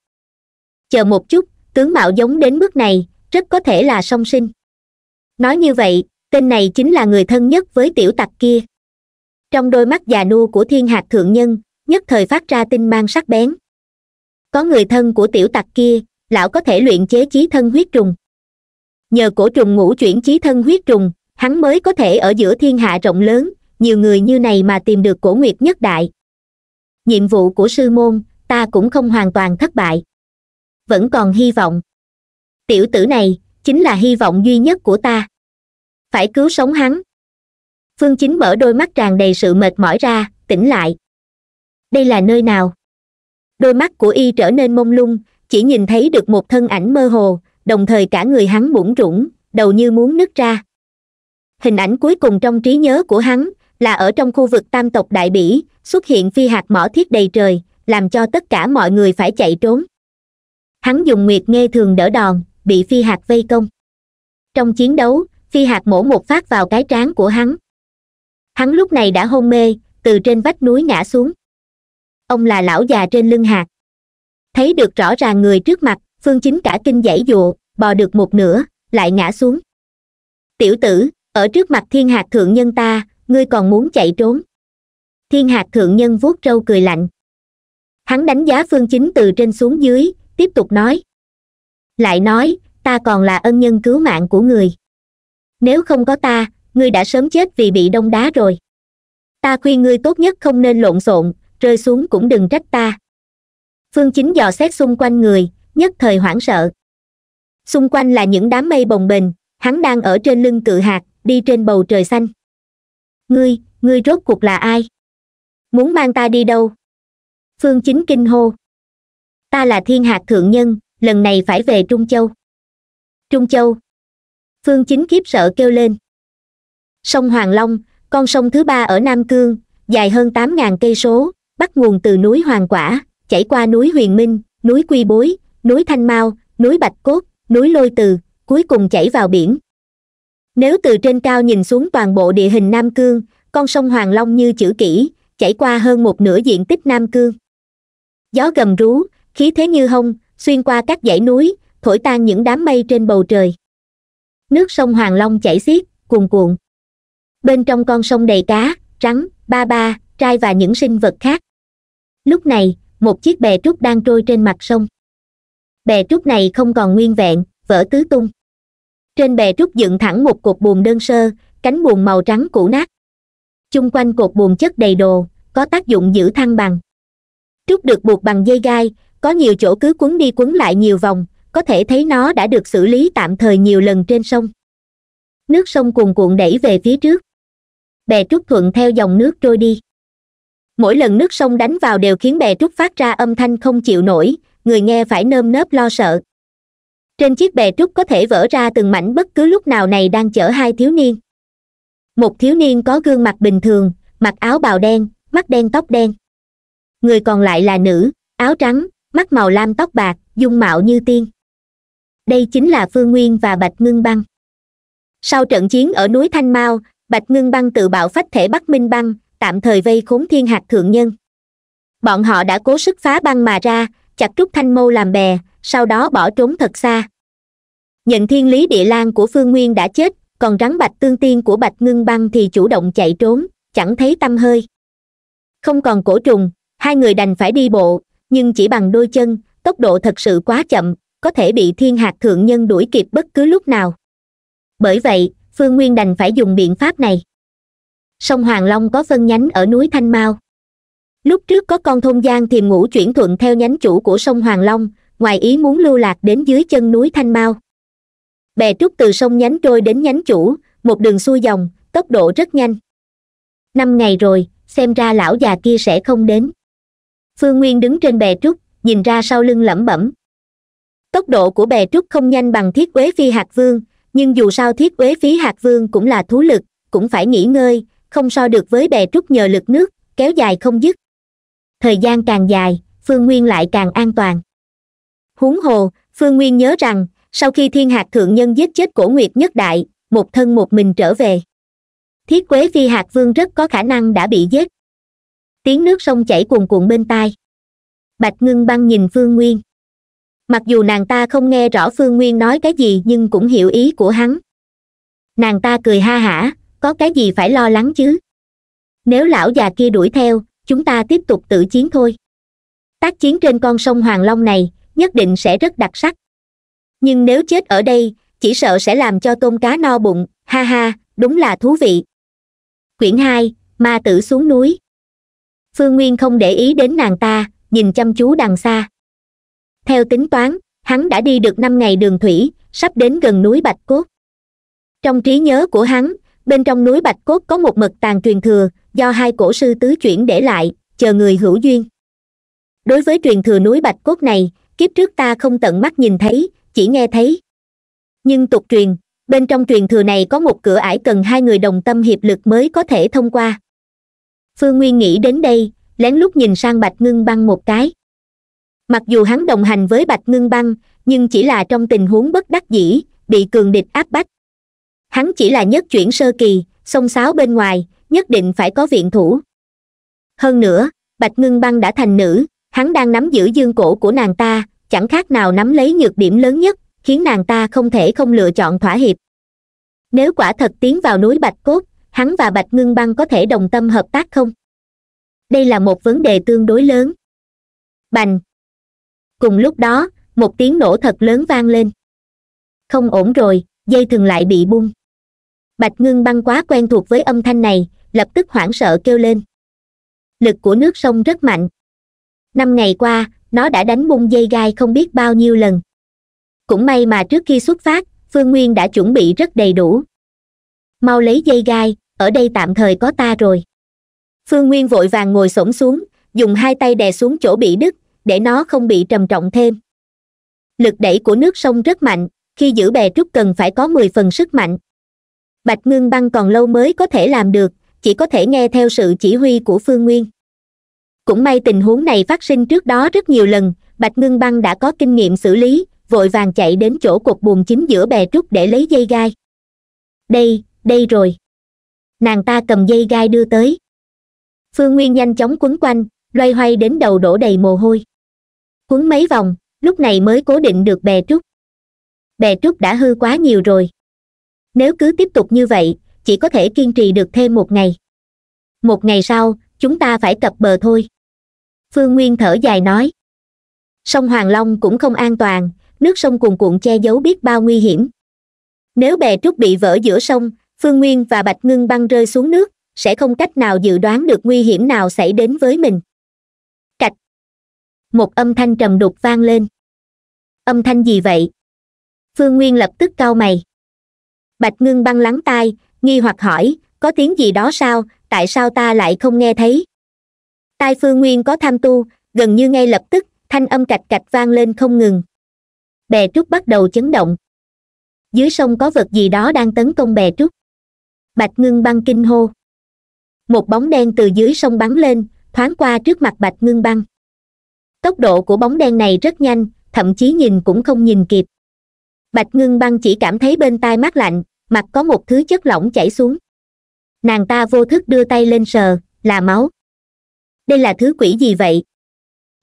chờ một chút tướng mạo giống đến mức này rất có thể là song sinh nói như vậy tên này chính là người thân nhất với tiểu tặc kia trong đôi mắt già nua của thiên hạc thượng nhân nhất thời phát ra tinh mang sắc bén có người thân của tiểu tặc kia lão có thể luyện chế chí thân huyết trùng nhờ cổ trùng ngũ chuyển chí thân huyết trùng hắn mới có thể ở giữa thiên hạ rộng lớn nhiều người như này mà tìm được cổ nguyệt nhất đại nhiệm vụ của sư môn ta cũng không hoàn toàn thất bại vẫn còn hy vọng tiểu tử này chính là hy vọng duy nhất của ta phải cứu sống hắn phương chính mở đôi mắt tràn đầy sự mệt mỏi ra tỉnh lại đây là nơi nào đôi mắt của y trở nên mông lung chỉ nhìn thấy được một thân ảnh mơ hồ đồng thời cả người hắn bủn rủn đầu như muốn nứt ra hình ảnh cuối cùng trong trí nhớ của hắn là ở trong khu vực tam tộc đại bỉ xuất hiện phi hạt mỏ thiết đầy trời làm cho tất cả mọi người phải chạy trốn hắn dùng nguyệt nghe thường đỡ đòn bị phi hạt vây công trong chiến đấu phi hạt mổ một phát vào cái trán của hắn hắn lúc này đã hôn mê từ trên vách núi ngã xuống ông là lão già trên lưng hạt thấy được rõ ràng người trước mặt phương chính cả kinh dãy dụa bò được một nửa lại ngã xuống tiểu tử ở trước mặt thiên hạt thượng nhân ta ngươi còn muốn chạy trốn thiên hạt thượng nhân vuốt râu cười lạnh hắn đánh giá phương chính từ trên xuống dưới tiếp tục nói lại nói ta còn là ân nhân cứu mạng của người nếu không có ta ngươi đã sớm chết vì bị đông đá rồi ta khuyên ngươi tốt nhất không nên lộn xộn rơi xuống cũng đừng trách ta phương chính dò xét xung quanh người nhất thời hoảng sợ xung quanh là những đám mây bồng bềnh hắn đang ở trên lưng cự hạt đi trên bầu trời xanh ngươi ngươi rốt cuộc là ai muốn mang ta đi đâu phương chính kinh hô ta là thiên hạt thượng nhân lần này phải về trung châu trung châu phương chính khiếp sợ kêu lên sông Hoàng Long, con sông thứ ba ở Nam Cương, dài hơn 8.000 cây số, bắt nguồn từ núi Hoàng Quả, chảy qua núi Huyền Minh, núi Quy Bối, núi Thanh Mao, núi Bạch Cốt, núi Lôi Từ, cuối cùng chảy vào biển. Nếu từ trên cao nhìn xuống toàn bộ địa hình Nam Cương, con sông Hoàng Long như chữ kỷ, chảy qua hơn một nửa diện tích Nam Cương. Gió gầm rú, khí thế như hông, xuyên qua các dãy núi, thổi tan những đám mây trên bầu trời. Nước sông Hoàng Long chảy xiết, cuồn cuộn bên trong con sông đầy cá rắn ba ba trai và những sinh vật khác lúc này một chiếc bè trúc đang trôi trên mặt sông bè trúc này không còn nguyên vẹn vỡ tứ tung trên bè trúc dựng thẳng một cột buồm đơn sơ cánh buồm màu trắng cũ nát chung quanh cột buồm chất đầy đồ có tác dụng giữ thăng bằng trúc được buộc bằng dây gai có nhiều chỗ cứ quấn đi quấn lại nhiều vòng có thể thấy nó đã được xử lý tạm thời nhiều lần trên sông nước sông cuồn cuộn đẩy về phía trước bè trúc thuận theo dòng nước trôi đi mỗi lần nước sông đánh vào đều khiến bè trúc phát ra âm thanh không chịu nổi người nghe phải nơm nớp lo sợ trên chiếc bè trúc có thể vỡ ra từng mảnh bất cứ lúc nào này đang chở hai thiếu niên một thiếu niên có gương mặt bình thường mặc áo bào đen mắt đen tóc đen người còn lại là nữ áo trắng mắt màu lam tóc bạc dung mạo như tiên đây chính là phương nguyên và bạch ngưng băng sau trận chiến ở núi thanh mao bạch ngưng băng tự bạo phách thể bắc minh băng tạm thời vây khốn thiên hạt thượng nhân bọn họ đã cố sức phá băng mà ra chặt trúc thanh mâu làm bè sau đó bỏ trốn thật xa nhận thiên lý địa lan của phương nguyên đã chết còn rắn bạch tương tiên của bạch ngưng băng thì chủ động chạy trốn chẳng thấy tâm hơi không còn cổ trùng hai người đành phải đi bộ nhưng chỉ bằng đôi chân tốc độ thật sự quá chậm có thể bị thiên hạt thượng nhân đuổi kịp bất cứ lúc nào bởi vậy phương nguyên đành phải dùng biện pháp này sông hoàng long có phân nhánh ở núi thanh mao lúc trước có con thôn giang thiềm ngũ chuyển thuận theo nhánh chủ của sông hoàng long ngoài ý muốn lưu lạc đến dưới chân núi thanh mao bè trúc từ sông nhánh trôi đến nhánh chủ một đường xuôi dòng tốc độ rất nhanh năm ngày rồi xem ra lão già kia sẽ không đến phương nguyên đứng trên bè trúc nhìn ra sau lưng lẩm bẩm tốc độ của bè trúc không nhanh bằng thiết quế phi hạt vương nhưng dù sao thiết uế phí hạt vương cũng là thú lực cũng phải nghỉ ngơi không so được với bè trúc nhờ lực nước kéo dài không dứt thời gian càng dài phương nguyên lại càng an toàn huống hồ phương nguyên nhớ rằng sau khi thiên hạt thượng nhân giết chết cổ nguyệt nhất đại một thân một mình trở về thiết quế phi hạt vương rất có khả năng đã bị giết tiếng nước sông chảy cuồn cuộn bên tai bạch ngưng băng nhìn phương nguyên mặc dù nàng ta không nghe rõ phương nguyên nói cái gì nhưng cũng hiểu ý của hắn nàng ta cười ha hả có cái gì phải lo lắng chứ nếu lão già kia đuổi theo chúng ta tiếp tục tự chiến thôi tác chiến trên con sông hoàng long này nhất định sẽ rất đặc sắc nhưng nếu chết ở đây chỉ sợ sẽ làm cho tôm cá no bụng ha ha đúng là thú vị quyển hai ma tử xuống núi phương nguyên không để ý đến nàng ta nhìn chăm chú đằng xa theo tính toán hắn đã đi được năm ngày đường thủy sắp đến gần núi bạch cốt trong trí nhớ của hắn bên trong núi bạch cốt có một mật tàng truyền thừa do hai cổ sư tứ chuyển để lại chờ người hữu duyên đối với truyền thừa núi bạch cốt này kiếp trước ta không tận mắt nhìn thấy chỉ nghe thấy nhưng tục truyền bên trong truyền thừa này có một cửa ải cần hai người đồng tâm hiệp lực mới có thể thông qua phương nguyên nghĩ đến đây lén lút nhìn sang bạch ngưng băng một cái mặc dù hắn đồng hành với bạch ngưng băng nhưng chỉ là trong tình huống bất đắc dĩ bị cường địch áp bách hắn chỉ là nhất chuyển sơ kỳ xông xáo bên ngoài nhất định phải có viện thủ hơn nữa bạch ngưng băng đã thành nữ hắn đang nắm giữ dương cổ của nàng ta chẳng khác nào nắm lấy nhược điểm lớn nhất khiến nàng ta không thể không lựa chọn thỏa hiệp nếu quả thật tiến vào núi bạch cốt hắn và bạch ngưng băng có thể đồng tâm hợp tác không đây là một vấn đề tương đối lớn bành cùng lúc đó một tiếng nổ thật lớn vang lên không ổn rồi dây thừng lại bị bung bạch ngưng băng quá quen thuộc với âm thanh này lập tức hoảng sợ kêu lên lực của nước sông rất mạnh năm ngày qua nó đã đánh bung dây gai không biết bao nhiêu lần cũng may mà trước khi xuất phát phương nguyên đã chuẩn bị rất đầy đủ mau lấy dây gai ở đây tạm thời có ta rồi phương nguyên vội vàng ngồi s xuống dùng hai tay đè xuống chỗ bị đứt để nó không bị trầm trọng thêm lực đẩy của nước sông rất mạnh khi giữ bè trúc cần phải có mười phần sức mạnh bạch ngưng băng còn lâu mới có thể làm được chỉ có thể nghe theo sự chỉ huy của phương nguyên cũng may tình huống này phát sinh trước đó rất nhiều lần bạch ngưng băng đã có kinh nghiệm xử lý vội vàng chạy đến chỗ cột buồn chính giữa bè trúc để lấy dây gai đây đây rồi nàng ta cầm dây gai đưa tới phương nguyên nhanh chóng quấn quanh loay hoay đến đầu đổ đầy mồ hôi quấn mấy vòng lúc này mới cố định được bè trúc bè trúc đã hư quá nhiều rồi nếu cứ tiếp tục như vậy chỉ có thể kiên trì được thêm một ngày một ngày sau chúng ta phải cập bờ thôi phương nguyên thở dài nói sông hoàng long cũng không an toàn nước sông cuồn cuộn che giấu biết bao nguy hiểm nếu bè trúc bị vỡ giữa sông phương nguyên và bạch ngưng băng rơi xuống nước sẽ không cách nào dự đoán được nguy hiểm nào xảy đến với mình một âm thanh trầm đục vang lên âm thanh gì vậy phương nguyên lập tức cau mày bạch ngưng băng lắng tai nghi hoặc hỏi có tiếng gì đó sao tại sao ta lại không nghe thấy tai phương nguyên có tham tu gần như ngay lập tức thanh âm cạch cạch vang lên không ngừng bè trúc bắt đầu chấn động dưới sông có vật gì đó đang tấn công bè trúc bạch ngưng băng kinh hô một bóng đen từ dưới sông bắn lên thoáng qua trước mặt bạch ngưng băng tốc độ của bóng đen này rất nhanh thậm chí nhìn cũng không nhìn kịp bạch ngưng băng chỉ cảm thấy bên tai mát lạnh mặt có một thứ chất lỏng chảy xuống nàng ta vô thức đưa tay lên sờ là máu đây là thứ quỷ gì vậy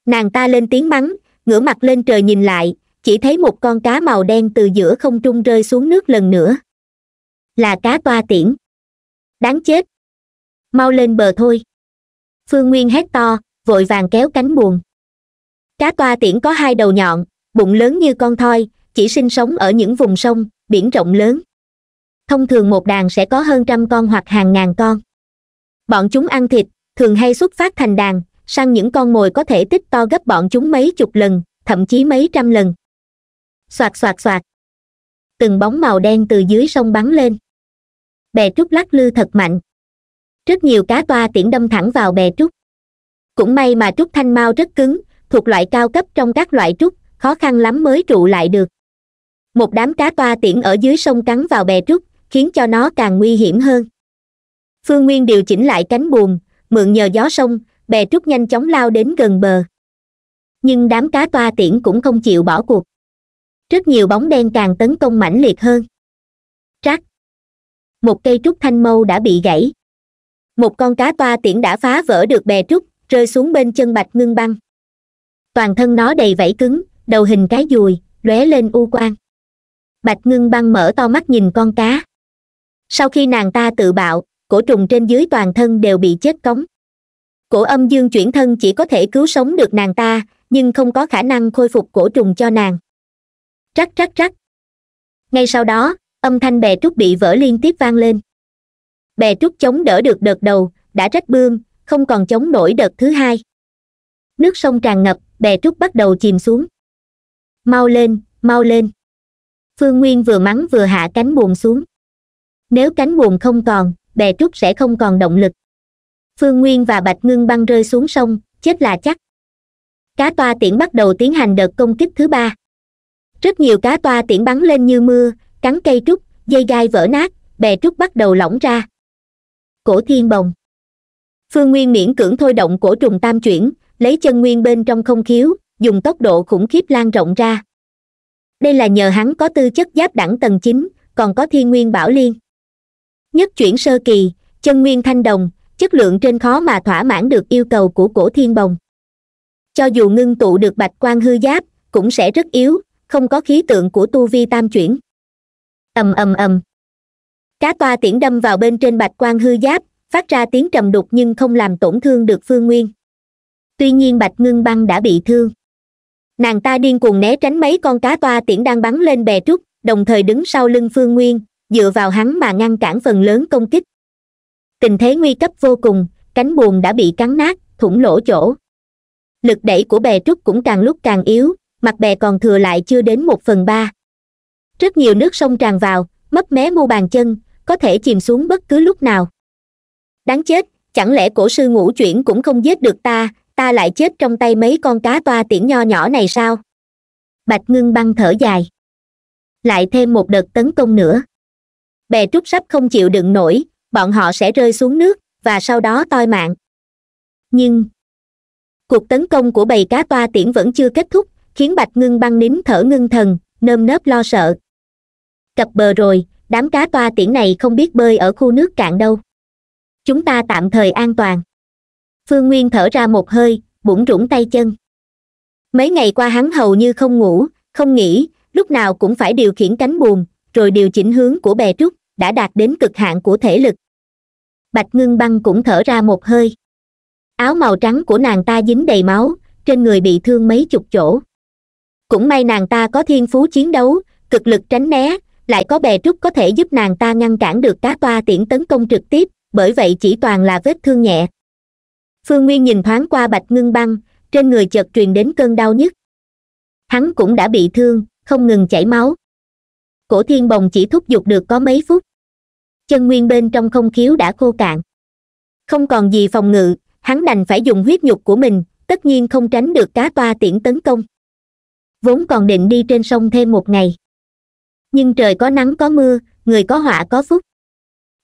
nàng ta lên tiếng mắng ngửa mặt lên trời nhìn lại chỉ thấy một con cá màu đen từ giữa không trung rơi xuống nước lần nữa là cá toa tiễn đáng chết mau lên bờ thôi phương nguyên hét to vội vàng kéo cánh buồn cá toa tiễn có hai đầu nhọn bụng lớn như con thoi chỉ sinh sống ở những vùng sông biển rộng lớn thông thường một đàn sẽ có hơn trăm con hoặc hàng ngàn con bọn chúng ăn thịt thường hay xuất phát thành đàn sang những con mồi có thể tích to gấp bọn chúng mấy chục lần thậm chí mấy trăm lần xoạt xoạt xoạt từng bóng màu đen từ dưới sông bắn lên bè trúc lắc lư thật mạnh rất nhiều cá toa tiễn đâm thẳng vào bè trúc cũng may mà trúc thanh mau rất cứng thuộc loại cao cấp trong các loại trúc khó khăn lắm mới trụ lại được một đám cá toa tiễn ở dưới sông cắn vào bè trúc khiến cho nó càng nguy hiểm hơn phương nguyên điều chỉnh lại cánh buồm mượn nhờ gió sông bè trúc nhanh chóng lao đến gần bờ nhưng đám cá toa tiễn cũng không chịu bỏ cuộc rất nhiều bóng đen càng tấn công mãnh liệt hơn trắc một cây trúc thanh mâu đã bị gãy một con cá toa tiễn đã phá vỡ được bè trúc rơi xuống bên chân bạch ngưng băng toàn thân nó đầy vảy cứng đầu hình cái dùi lóe lên u quan. bạch ngưng băng mở to mắt nhìn con cá sau khi nàng ta tự bạo cổ trùng trên dưới toàn thân đều bị chết cống cổ âm dương chuyển thân chỉ có thể cứu sống được nàng ta nhưng không có khả năng khôi phục cổ trùng cho nàng rắc rắc rắc ngay sau đó âm thanh bè trúc bị vỡ liên tiếp vang lên bè trúc chống đỡ được đợt đầu đã rách bương không còn chống nổi đợt thứ hai nước sông tràn ngập bè trúc bắt đầu chìm xuống mau lên mau lên phương nguyên vừa mắng vừa hạ cánh buồn xuống nếu cánh buồn không còn bè trúc sẽ không còn động lực phương nguyên và bạch ngưng băng rơi xuống sông chết là chắc cá toa tiễn bắt đầu tiến hành đợt công kích thứ ba rất nhiều cá toa tiễn bắn lên như mưa cắn cây trúc dây gai vỡ nát bè trúc bắt đầu lỏng ra cổ thiên bồng phương nguyên miễn cưỡng thôi động cổ trùng tam chuyển lấy chân nguyên bên trong không khiếu dùng tốc độ khủng khiếp lan rộng ra đây là nhờ hắn có tư chất giáp đẳng tầng chín còn có thiên nguyên bảo liên nhất chuyển sơ kỳ chân nguyên thanh đồng chất lượng trên khó mà thỏa mãn được yêu cầu của cổ thiên bồng cho dù ngưng tụ được bạch quan hư giáp cũng sẽ rất yếu không có khí tượng của tu vi tam chuyển ầm ầm ầm cá toa tiễn đâm vào bên trên bạch quan hư giáp phát ra tiếng trầm đục nhưng không làm tổn thương được phương nguyên tuy nhiên bạch ngưng băng đã bị thương nàng ta điên cuồng né tránh mấy con cá toa tiễn đang bắn lên bè trúc đồng thời đứng sau lưng phương nguyên dựa vào hắn mà ngăn cản phần lớn công kích tình thế nguy cấp vô cùng cánh buồm đã bị cắn nát thủng lỗ chỗ lực đẩy của bè trúc cũng càng lúc càng yếu mặt bè còn thừa lại chưa đến một phần ba rất nhiều nước sông tràn vào mấp mé mu bàn chân có thể chìm xuống bất cứ lúc nào đáng chết chẳng lẽ cổ sư ngũ chuyển cũng không giết được ta ta lại chết trong tay mấy con cá toa tiễn nho nhỏ này sao bạch ngưng băng thở dài lại thêm một đợt tấn công nữa bè trúc sắp không chịu đựng nổi bọn họ sẽ rơi xuống nước và sau đó toi mạng nhưng cuộc tấn công của bầy cá toa tiễn vẫn chưa kết thúc khiến bạch ngưng băng nín thở ngưng thần nơm nớp lo sợ cập bờ rồi đám cá toa tiễn này không biết bơi ở khu nước cạn đâu chúng ta tạm thời an toàn phương nguyên thở ra một hơi bủn rủn tay chân mấy ngày qua hắn hầu như không ngủ không nghỉ lúc nào cũng phải điều khiển cánh buồm rồi điều chỉnh hướng của bè trúc đã đạt đến cực hạn của thể lực bạch ngưng băng cũng thở ra một hơi áo màu trắng của nàng ta dính đầy máu trên người bị thương mấy chục chỗ cũng may nàng ta có thiên phú chiến đấu cực lực tránh né lại có bè trúc có thể giúp nàng ta ngăn cản được cá toa tiễn tấn công trực tiếp bởi vậy chỉ toàn là vết thương nhẹ phương nguyên nhìn thoáng qua bạch ngưng băng trên người chợt truyền đến cơn đau nhức hắn cũng đã bị thương không ngừng chảy máu cổ thiên bồng chỉ thúc giục được có mấy phút chân nguyên bên trong không khiếu đã khô cạn không còn gì phòng ngự hắn đành phải dùng huyết nhục của mình tất nhiên không tránh được cá toa tiễn tấn công vốn còn định đi trên sông thêm một ngày nhưng trời có nắng có mưa người có họa có phúc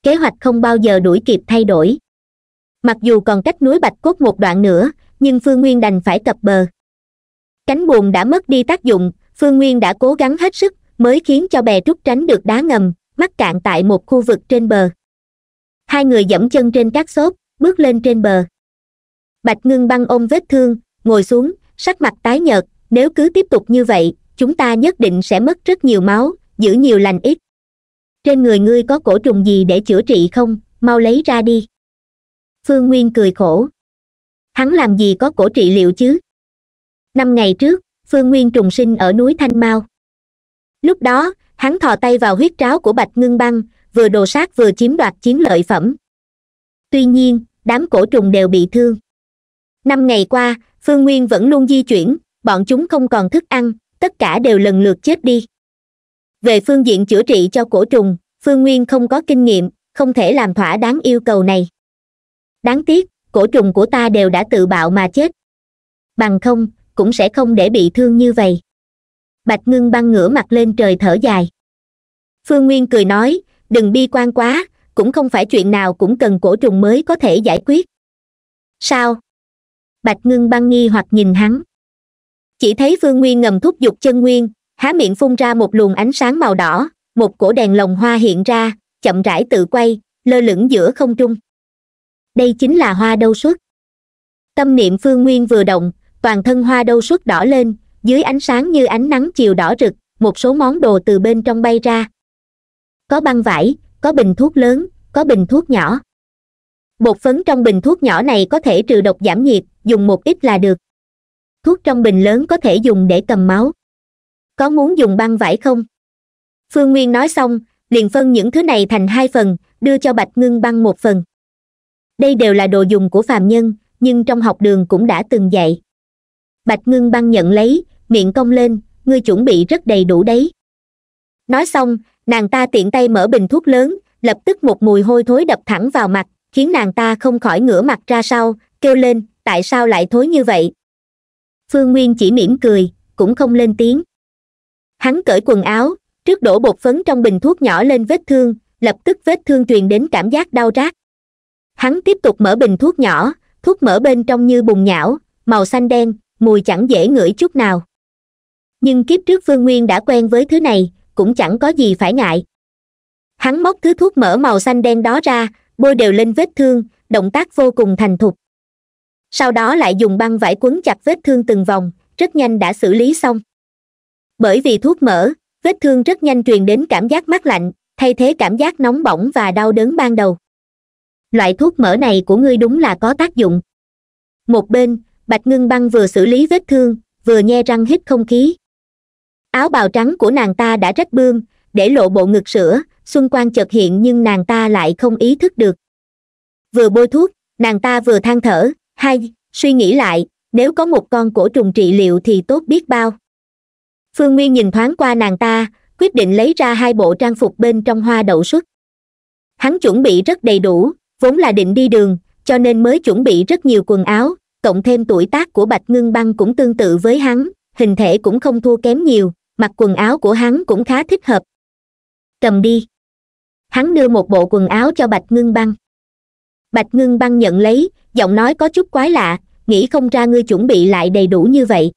kế hoạch không bao giờ đuổi kịp thay đổi mặc dù còn cách núi bạch cốt một đoạn nữa nhưng phương nguyên đành phải cập bờ cánh buồm đã mất đi tác dụng phương nguyên đã cố gắng hết sức mới khiến cho bè trúc tránh được đá ngầm mắc cạn tại một khu vực trên bờ hai người dẫm chân trên các xốp bước lên trên bờ bạch ngưng băng ôm vết thương ngồi xuống sắc mặt tái nhợt nếu cứ tiếp tục như vậy chúng ta nhất định sẽ mất rất nhiều máu giữ nhiều lành ít trên người ngươi có cổ trùng gì để chữa trị không mau lấy ra đi phương nguyên cười khổ hắn làm gì có cổ trị liệu chứ năm ngày trước phương nguyên trùng sinh ở núi thanh mao lúc đó hắn thò tay vào huyết tráo của bạch ngưng băng vừa đồ sát vừa chiếm đoạt chiến lợi phẩm tuy nhiên đám cổ trùng đều bị thương năm ngày qua phương nguyên vẫn luôn di chuyển bọn chúng không còn thức ăn tất cả đều lần lượt chết đi về phương diện chữa trị cho cổ trùng phương nguyên không có kinh nghiệm không thể làm thỏa đáng yêu cầu này đáng tiếc cổ trùng của ta đều đã tự bạo mà chết bằng không cũng sẽ không để bị thương như vậy bạch ngưng băng ngửa mặt lên trời thở dài phương nguyên cười nói đừng bi quan quá cũng không phải chuyện nào cũng cần cổ trùng mới có thể giải quyết sao bạch ngưng băng nghi hoặc nhìn hắn chỉ thấy phương nguyên ngầm thúc giục chân nguyên há miệng phun ra một luồng ánh sáng màu đỏ một cổ đèn lồng hoa hiện ra chậm rãi tự quay lơ lửng giữa không trung đây chính là hoa đâu suất tâm niệm phương nguyên vừa động toàn thân hoa đâu suất đỏ lên dưới ánh sáng như ánh nắng chiều đỏ rực một số món đồ từ bên trong bay ra có băng vải có bình thuốc lớn có bình thuốc nhỏ bột phấn trong bình thuốc nhỏ này có thể trừ độc giảm nhiệt dùng một ít là được thuốc trong bình lớn có thể dùng để cầm máu có muốn dùng băng vải không phương nguyên nói xong liền phân những thứ này thành hai phần đưa cho bạch ngưng băng một phần đây đều là đồ dùng của phàm nhân nhưng trong học đường cũng đã từng dạy bạch ngưng băng nhận lấy miệng cong lên ngươi chuẩn bị rất đầy đủ đấy nói xong nàng ta tiện tay mở bình thuốc lớn lập tức một mùi hôi thối đập thẳng vào mặt khiến nàng ta không khỏi ngửa mặt ra sau kêu lên tại sao lại thối như vậy phương nguyên chỉ mỉm cười cũng không lên tiếng hắn cởi quần áo trước đổ bột phấn trong bình thuốc nhỏ lên vết thương lập tức vết thương truyền đến cảm giác đau rát hắn tiếp tục mở bình thuốc nhỏ thuốc mỡ bên trong như bùn nhão màu xanh đen mùi chẳng dễ ngửi chút nào nhưng kiếp trước vương nguyên đã quen với thứ này cũng chẳng có gì phải ngại hắn móc thứ thuốc mỡ màu xanh đen đó ra bôi đều lên vết thương động tác vô cùng thành thục sau đó lại dùng băng vải quấn chặt vết thương từng vòng rất nhanh đã xử lý xong bởi vì thuốc mỡ vết thương rất nhanh truyền đến cảm giác mát lạnh thay thế cảm giác nóng bỏng và đau đớn ban đầu loại thuốc mỡ này của ngươi đúng là có tác dụng một bên bạch ngưng băng vừa xử lý vết thương vừa nhe răng hít không khí áo bào trắng của nàng ta đã rách bươm để lộ bộ ngực sữa xuân quan chợt hiện nhưng nàng ta lại không ý thức được vừa bôi thuốc nàng ta vừa than thở hay suy nghĩ lại nếu có một con cổ trùng trị liệu thì tốt biết bao phương nguyên nhìn thoáng qua nàng ta quyết định lấy ra hai bộ trang phục bên trong hoa đậu xuất hắn chuẩn bị rất đầy đủ vốn là định đi đường cho nên mới chuẩn bị rất nhiều quần áo cộng thêm tuổi tác của bạch ngưng băng cũng tương tự với hắn hình thể cũng không thua kém nhiều mặc quần áo của hắn cũng khá thích hợp cầm đi hắn đưa một bộ quần áo cho bạch ngưng băng bạch ngưng băng nhận lấy giọng nói có chút quái lạ nghĩ không ra ngươi chuẩn bị lại đầy đủ như vậy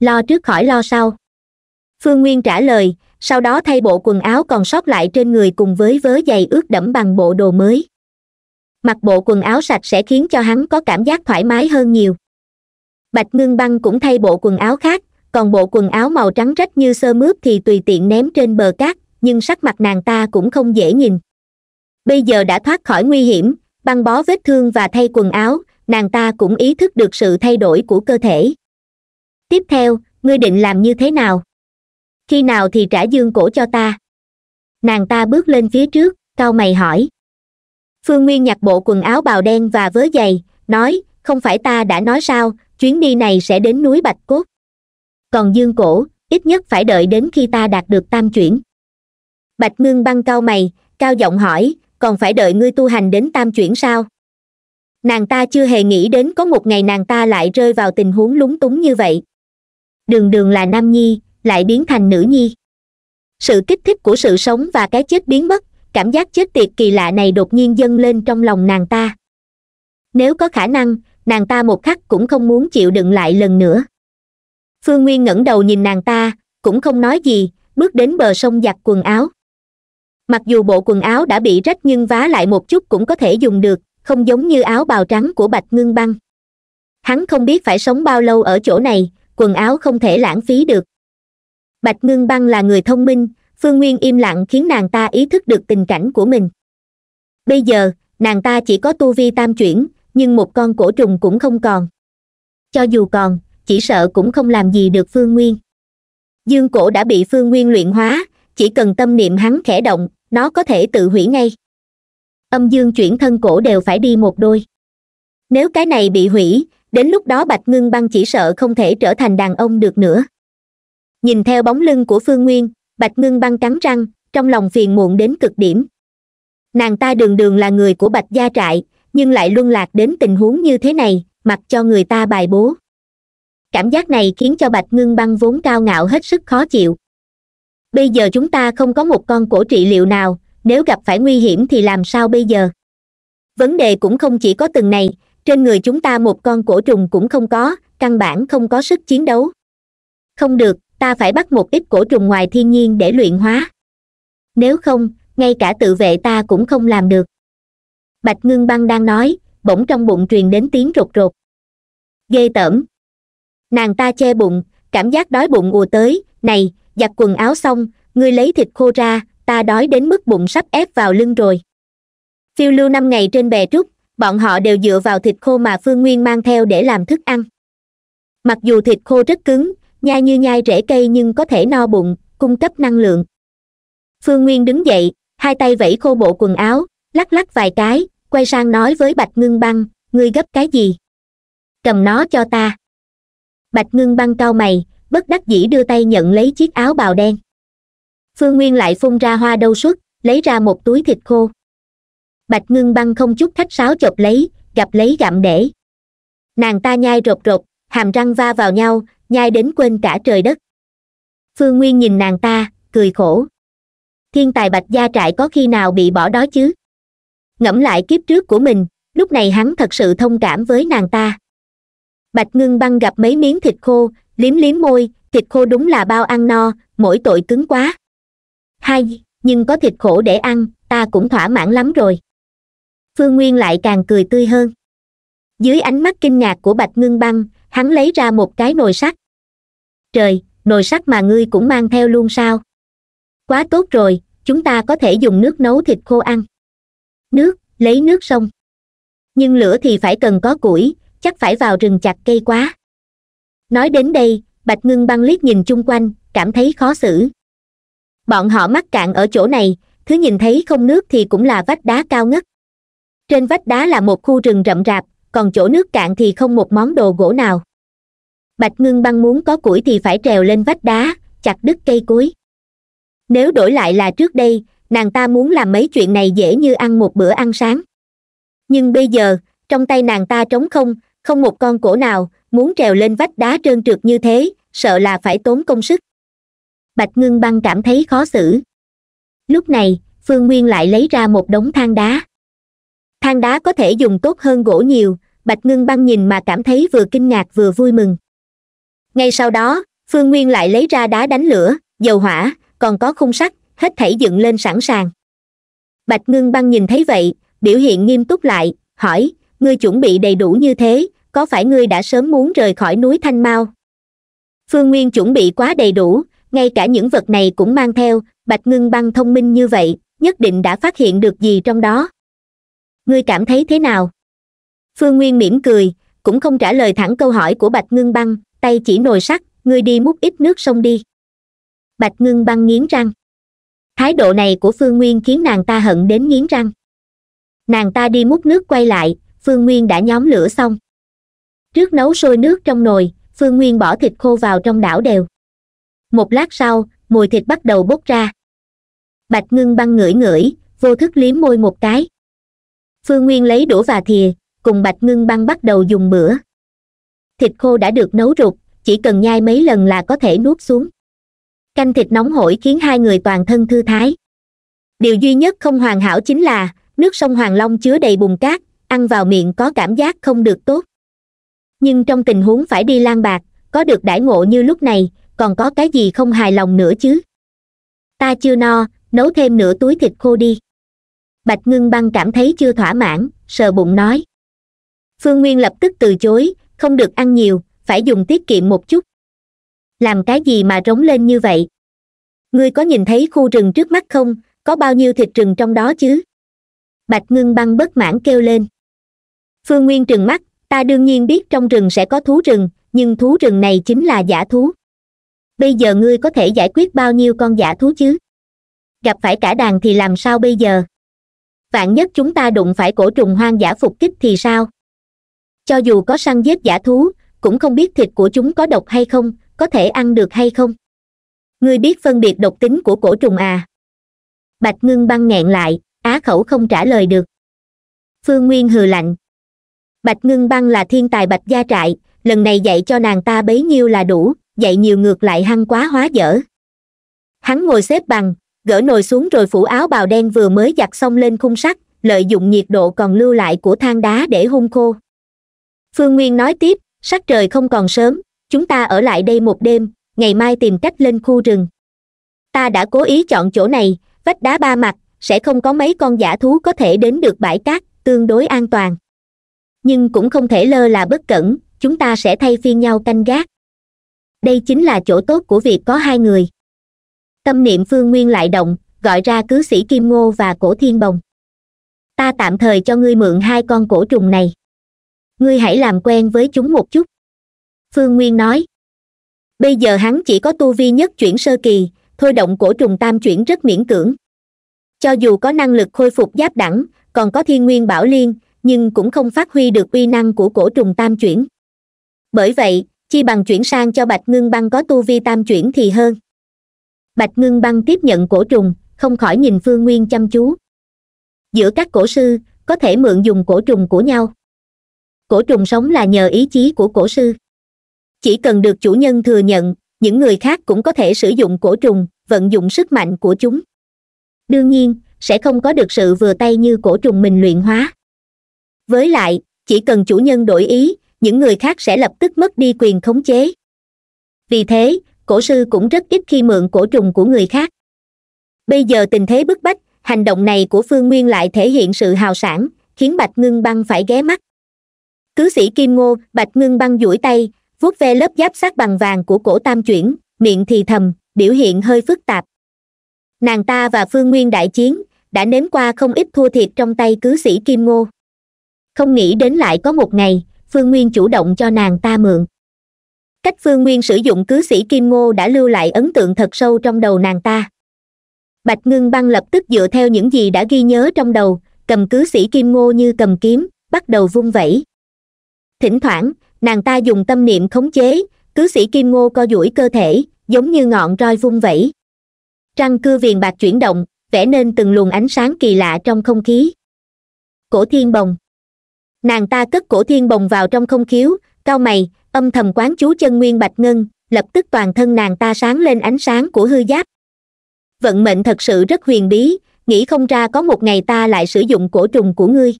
lo trước khỏi lo sau phương nguyên trả lời sau đó thay bộ quần áo còn sót lại trên người cùng với vớ giày ướt đẫm bằng bộ đồ mới mặc bộ quần áo sạch sẽ khiến cho hắn có cảm giác thoải mái hơn nhiều bạch ngưng băng cũng thay bộ quần áo khác còn bộ quần áo màu trắng rách như sơ mướp thì tùy tiện ném trên bờ cát nhưng sắc mặt nàng ta cũng không dễ nhìn bây giờ đã thoát khỏi nguy hiểm băng bó vết thương và thay quần áo nàng ta cũng ý thức được sự thay đổi của cơ thể tiếp theo ngươi định làm như thế nào khi nào thì trả dương cổ cho ta nàng ta bước lên phía trước cau mày hỏi phương nguyên nhặt bộ quần áo bào đen và vớ giày nói không phải ta đã nói sao chuyến đi này sẽ đến núi bạch cốt còn dương cổ ít nhất phải đợi đến khi ta đạt được tam chuyển bạch ngưng băng cao mày cao giọng hỏi còn phải đợi ngươi tu hành đến tam chuyển sao nàng ta chưa hề nghĩ đến có một ngày nàng ta lại rơi vào tình huống lúng túng như vậy đường đường là nam nhi lại biến thành nữ nhi sự kích thích của sự sống và cái chết biến mất cảm giác chết tiệt kỳ lạ này đột nhiên dâng lên trong lòng nàng ta nếu có khả năng nàng ta một khắc cũng không muốn chịu đựng lại lần nữa phương nguyên ngẩng đầu nhìn nàng ta cũng không nói gì bước đến bờ sông giặt quần áo mặc dù bộ quần áo đã bị rách nhưng vá lại một chút cũng có thể dùng được không giống như áo bào trắng của bạch ngưng băng hắn không biết phải sống bao lâu ở chỗ này quần áo không thể lãng phí được bạch ngưng băng là người thông minh phương nguyên im lặng khiến nàng ta ý thức được tình cảnh của mình bây giờ nàng ta chỉ có tu vi tam chuyển nhưng một con cổ trùng cũng không còn cho dù còn chỉ sợ cũng không làm gì được phương nguyên dương cổ đã bị phương nguyên luyện hóa chỉ cần tâm niệm hắn khẽ động nó có thể tự hủy ngay âm dương chuyển thân cổ đều phải đi một đôi nếu cái này bị hủy đến lúc đó bạch ngưng băng chỉ sợ không thể trở thành đàn ông được nữa nhìn theo bóng lưng của phương nguyên bạch ngưng băng cắn răng trong lòng phiền muộn đến cực điểm nàng ta đường đường là người của bạch gia trại nhưng lại luân lạc đến tình huống như thế này mặc cho người ta bài bố cảm giác này khiến cho bạch ngưng băng vốn cao ngạo hết sức khó chịu bây giờ chúng ta không có một con cổ trị liệu nào nếu gặp phải nguy hiểm thì làm sao bây giờ vấn đề cũng không chỉ có từng này trên người chúng ta một con cổ trùng cũng không có căn bản không có sức chiến đấu không được ta phải bắt một ít cổ trùng ngoài thiên nhiên để luyện hóa nếu không ngay cả tự vệ ta cũng không làm được bạch ngưng băng đang nói bỗng trong bụng truyền đến tiếng rột rột ghê tởm nàng ta che bụng cảm giác đói bụng ùa tới này giặt quần áo xong ngươi lấy thịt khô ra ta đói đến mức bụng sắp ép vào lưng rồi phiêu lưu năm ngày trên bè trúc bọn họ đều dựa vào thịt khô mà phương nguyên mang theo để làm thức ăn mặc dù thịt khô rất cứng nhai như nhai rễ cây nhưng có thể no bụng cung cấp năng lượng phương nguyên đứng dậy hai tay vẫy khô bộ quần áo lắc lắc vài cái quay sang nói với bạch ngưng băng ngươi gấp cái gì cầm nó cho ta bạch ngưng băng cau mày bất đắc dĩ đưa tay nhận lấy chiếc áo bào đen phương nguyên lại phun ra hoa đâu suất lấy ra một túi thịt khô bạch ngưng băng không chút khách sáo chộp lấy gặp lấy gặm để nàng ta nhai rột rột hàm răng va vào nhau nhai đến quên cả trời đất phương nguyên nhìn nàng ta cười khổ thiên tài bạch gia trại có khi nào bị bỏ đó chứ ngẫm lại kiếp trước của mình lúc này hắn thật sự thông cảm với nàng ta bạch ngưng băng gặp mấy miếng thịt khô liếm liếm môi thịt khô đúng là bao ăn no mỗi tội cứng quá Hay, nhưng có thịt khổ để ăn ta cũng thỏa mãn lắm rồi phương nguyên lại càng cười tươi hơn dưới ánh mắt kinh ngạc của bạch ngưng băng hắn lấy ra một cái nồi sắt trời nồi sắt mà ngươi cũng mang theo luôn sao quá tốt rồi chúng ta có thể dùng nước nấu thịt khô ăn nước lấy nước xong. nhưng lửa thì phải cần có củi chắc phải vào rừng chặt cây quá nói đến đây bạch ngưng băng liếc nhìn chung quanh cảm thấy khó xử bọn họ mắc cạn ở chỗ này thứ nhìn thấy không nước thì cũng là vách đá cao ngất trên vách đá là một khu rừng rậm rạp còn chỗ nước cạn thì không một món đồ gỗ nào bạch ngưng băng muốn có củi thì phải trèo lên vách đá chặt đứt cây cối nếu đổi lại là trước đây nàng ta muốn làm mấy chuyện này dễ như ăn một bữa ăn sáng nhưng bây giờ trong tay nàng ta trống không không một con cổ nào muốn trèo lên vách đá trơn trượt như thế sợ là phải tốn công sức bạch ngưng băng cảm thấy khó xử lúc này phương nguyên lại lấy ra một đống than đá than đá có thể dùng tốt hơn gỗ nhiều bạch ngưng băng nhìn mà cảm thấy vừa kinh ngạc vừa vui mừng ngay sau đó phương nguyên lại lấy ra đá đánh lửa dầu hỏa còn có khung sắt hết thảy dựng lên sẵn sàng bạch ngưng băng nhìn thấy vậy biểu hiện nghiêm túc lại hỏi ngươi chuẩn bị đầy đủ như thế có phải ngươi đã sớm muốn rời khỏi núi thanh mao phương nguyên chuẩn bị quá đầy đủ ngay cả những vật này cũng mang theo bạch ngưng băng thông minh như vậy nhất định đã phát hiện được gì trong đó ngươi cảm thấy thế nào phương nguyên mỉm cười cũng không trả lời thẳng câu hỏi của bạch ngưng băng tay chỉ nồi sắt ngươi đi múc ít nước sông đi bạch ngưng băng nghiến răng thái độ này của phương nguyên khiến nàng ta hận đến nghiến răng nàng ta đi múc nước quay lại phương nguyên đã nhóm lửa xong trước nấu sôi nước trong nồi phương nguyên bỏ thịt khô vào trong đảo đều một lát sau mùi thịt bắt đầu bốc ra bạch ngưng băng ngửi ngửi vô thức liếm môi một cái phương nguyên lấy đũa và thìa cùng bạch ngưng băng bắt đầu dùng bữa thịt khô đã được nấu rụt chỉ cần nhai mấy lần là có thể nuốt xuống canh thịt nóng hổi khiến hai người toàn thân thư thái điều duy nhất không hoàn hảo chính là nước sông hoàng long chứa đầy bùn cát ăn vào miệng có cảm giác không được tốt nhưng trong tình huống phải đi lang bạc có được đãi ngộ như lúc này còn có cái gì không hài lòng nữa chứ ta chưa no nấu thêm nửa túi thịt khô đi bạch ngưng băng cảm thấy chưa thỏa mãn sờ bụng nói phương nguyên lập tức từ chối không được ăn nhiều phải dùng tiết kiệm một chút làm cái gì mà rống lên như vậy ngươi có nhìn thấy khu rừng trước mắt không có bao nhiêu thịt rừng trong đó chứ bạch ngưng băng bất mãn kêu lên phương nguyên trừng mắt ta đương nhiên biết trong rừng sẽ có thú rừng nhưng thú rừng này chính là giả thú bây giờ ngươi có thể giải quyết bao nhiêu con giả thú chứ gặp phải cả đàn thì làm sao bây giờ vạn nhất chúng ta đụng phải cổ trùng hoang dã phục kích thì sao cho dù có săn giết giả thú cũng không biết thịt của chúng có độc hay không có thể ăn được hay không ngươi biết phân biệt độc tính của cổ trùng à bạch ngưng băng nghẹn lại á khẩu không trả lời được phương nguyên hừ lạnh bạch ngưng băng là thiên tài bạch gia trại lần này dạy cho nàng ta bấy nhiêu là đủ dạy nhiều ngược lại hăng quá hóa dở hắn ngồi xếp bằng gỡ nồi xuống rồi phủ áo bào đen vừa mới giặt xong lên khung sắt lợi dụng nhiệt độ còn lưu lại của than đá để hung khô phương nguyên nói tiếp sắc trời không còn sớm chúng ta ở lại đây một đêm ngày mai tìm cách lên khu rừng ta đã cố ý chọn chỗ này vách đá ba mặt sẽ không có mấy con giả thú có thể đến được bãi cát tương đối an toàn nhưng cũng không thể lơ là bất cẩn chúng ta sẽ thay phiên nhau canh gác đây chính là chỗ tốt của việc có hai người tâm niệm phương nguyên lại động gọi ra cứ sĩ kim ngô và cổ thiên bồng ta tạm thời cho ngươi mượn hai con cổ trùng này ngươi hãy làm quen với chúng một chút phương nguyên nói bây giờ hắn chỉ có tu vi nhất chuyển sơ kỳ thôi động cổ trùng tam chuyển rất miễn cưỡng cho dù có năng lực khôi phục giáp đẳng còn có thiên nguyên bảo liên nhưng cũng không phát huy được uy năng của cổ trùng tam chuyển bởi vậy chi bằng chuyển sang cho bạch ngưng băng có tu vi tam chuyển thì hơn bạch ngưng băng tiếp nhận cổ trùng không khỏi nhìn phương nguyên chăm chú giữa các cổ sư có thể mượn dùng cổ trùng của nhau cổ trùng sống là nhờ ý chí của cổ sư chỉ cần được chủ nhân thừa nhận những người khác cũng có thể sử dụng cổ trùng vận dụng sức mạnh của chúng đương nhiên sẽ không có được sự vừa tay như cổ trùng mình luyện hóa với lại chỉ cần chủ nhân đổi ý những người khác sẽ lập tức mất đi quyền khống chế vì thế cổ sư cũng rất ít khi mượn cổ trùng của người khác bây giờ tình thế bức bách hành động này của phương nguyên lại thể hiện sự hào sản khiến bạch ngưng băng phải ghé mắt cứ sĩ kim ngô bạch ngưng băng duỗi tay vuốt ve lớp giáp sát bằng vàng của cổ tam chuyển miệng thì thầm biểu hiện hơi phức tạp nàng ta và phương nguyên đại chiến đã nếm qua không ít thua thiệt trong tay cứ sĩ kim ngô không nghĩ đến lại có một ngày phương nguyên chủ động cho nàng ta mượn cách phương nguyên sử dụng cứ sĩ kim ngô đã lưu lại ấn tượng thật sâu trong đầu nàng ta bạch ngưng băng lập tức dựa theo những gì đã ghi nhớ trong đầu cầm cứ sĩ kim ngô như cầm kiếm bắt đầu vung vẩy thỉnh thoảng nàng ta dùng tâm niệm khống chế cứ sĩ kim ngô co duỗi cơ thể giống như ngọn roi vung vẩy trăng cưa viền bạc chuyển động vẽ nên từng luồng ánh sáng kỳ lạ trong không khí cổ thiên bồng nàng ta cất cổ thiên bồng vào trong không khiếu Cao mày âm thầm quán chú chân nguyên bạch ngân lập tức toàn thân nàng ta sáng lên ánh sáng của hư giáp vận mệnh thật sự rất huyền bí nghĩ không ra có một ngày ta lại sử dụng cổ trùng của ngươi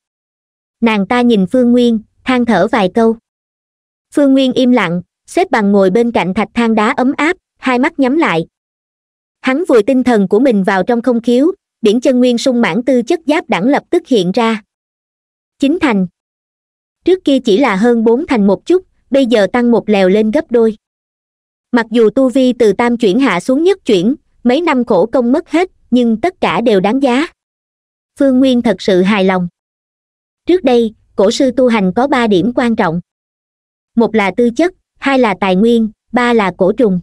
nàng ta nhìn phương nguyên than thở vài câu phương nguyên im lặng xếp bằng ngồi bên cạnh thạch than đá ấm áp hai mắt nhắm lại hắn vùi tinh thần của mình vào trong không khiếu biển chân nguyên sung mãn tư chất giáp đẳng lập tức hiện ra chín thành trước kia chỉ là hơn bốn thành một chút bây giờ tăng một lèo lên gấp đôi mặc dù tu vi từ tam chuyển hạ xuống nhất chuyển mấy năm khổ công mất hết nhưng tất cả đều đáng giá phương nguyên thật sự hài lòng trước đây cổ sư tu hành có ba điểm quan trọng một là tư chất hai là tài nguyên ba là cổ trùng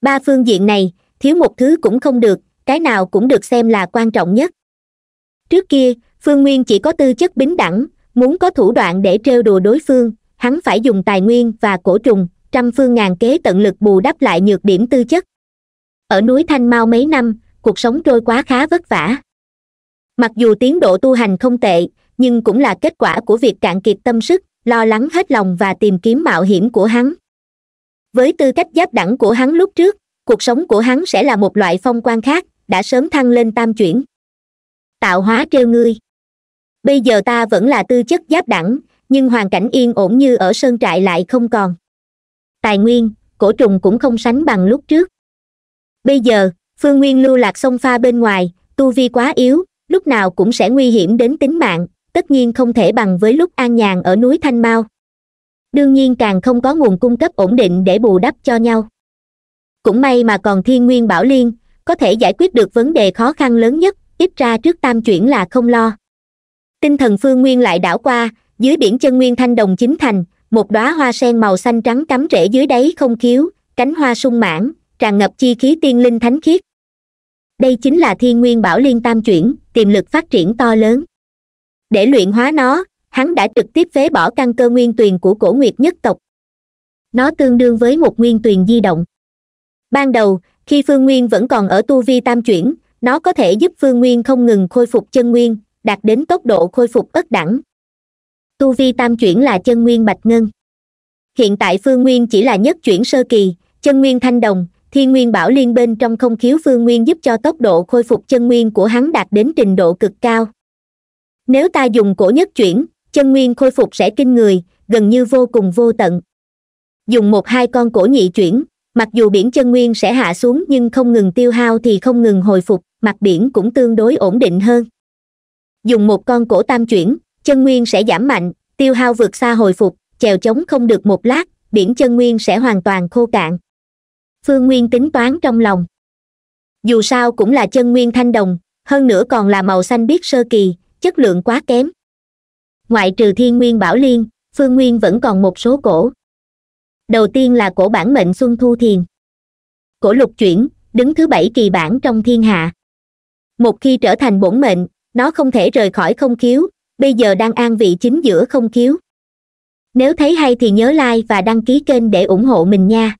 ba phương diện này thiếu một thứ cũng không được cái nào cũng được xem là quan trọng nhất trước kia phương nguyên chỉ có tư chất bính đẳng muốn có thủ đoạn để trêu đùa đối phương hắn phải dùng tài nguyên và cổ trùng trăm phương ngàn kế tận lực bù đắp lại nhược điểm tư chất ở núi thanh mao mấy năm cuộc sống trôi quá khá vất vả mặc dù tiến độ tu hành không tệ nhưng cũng là kết quả của việc cạn kiệt tâm sức lo lắng hết lòng và tìm kiếm mạo hiểm của hắn với tư cách giáp đẳng của hắn lúc trước cuộc sống của hắn sẽ là một loại phong quan khác đã sớm thăng lên tam chuyển tạo hóa treo ngươi bây giờ ta vẫn là tư chất giáp đẳng nhưng hoàn cảnh yên ổn như ở sơn trại lại không còn tài nguyên cổ trùng cũng không sánh bằng lúc trước bây giờ phương nguyên lưu lạc sông pha bên ngoài tu vi quá yếu lúc nào cũng sẽ nguy hiểm đến tính mạng tất nhiên không thể bằng với lúc an nhàn ở núi thanh mao đương nhiên càng không có nguồn cung cấp ổn định để bù đắp cho nhau cũng may mà còn thiên nguyên bảo liên có thể giải quyết được vấn đề khó khăn lớn nhất ít ra trước tam chuyển là không lo tinh thần phương nguyên lại đảo qua dưới biển chân nguyên thanh đồng chính thành một đóa hoa sen màu xanh trắng cắm rễ dưới đáy không khiếu cánh hoa sung mãn tràn ngập chi khí tiên linh thánh khiết đây chính là thiên nguyên bảo liên tam chuyển tiềm lực phát triển to lớn để luyện hóa nó hắn đã trực tiếp phế bỏ căn cơ nguyên tuyền của cổ nguyệt nhất tộc nó tương đương với một nguyên tuyền di động ban đầu khi phương nguyên vẫn còn ở tu vi tam chuyển nó có thể giúp phương nguyên không ngừng khôi phục chân nguyên đạt đến tốc độ khôi phục ất đẳng tu vi tam chuyển là chân nguyên bạch ngân hiện tại phương nguyên chỉ là nhất chuyển sơ kỳ chân nguyên thanh đồng thiên nguyên bảo liên bên trong không khiếu phương nguyên giúp cho tốc độ khôi phục chân nguyên của hắn đạt đến trình độ cực cao nếu ta dùng cổ nhất chuyển chân nguyên khôi phục sẽ kinh người gần như vô cùng vô tận dùng một hai con cổ nhị chuyển mặc dù biển chân nguyên sẽ hạ xuống nhưng không ngừng tiêu hao thì không ngừng hồi phục mặt biển cũng tương đối ổn định hơn dùng một con cổ tam chuyển chân nguyên sẽ giảm mạnh tiêu hao vượt xa hồi phục chèo chống không được một lát biển chân nguyên sẽ hoàn toàn khô cạn phương nguyên tính toán trong lòng dù sao cũng là chân nguyên thanh đồng hơn nữa còn là màu xanh biếc sơ kỳ chất lượng quá kém ngoại trừ thiên nguyên bảo liên phương nguyên vẫn còn một số cổ đầu tiên là cổ bản mệnh xuân thu thiền cổ lục chuyển đứng thứ bảy kỳ bản trong thiên hạ một khi trở thành bổn mệnh nó không thể rời khỏi không khiếu bây giờ đang an vị chính giữa không khiếu nếu thấy hay thì nhớ like và đăng ký kênh để ủng hộ mình nha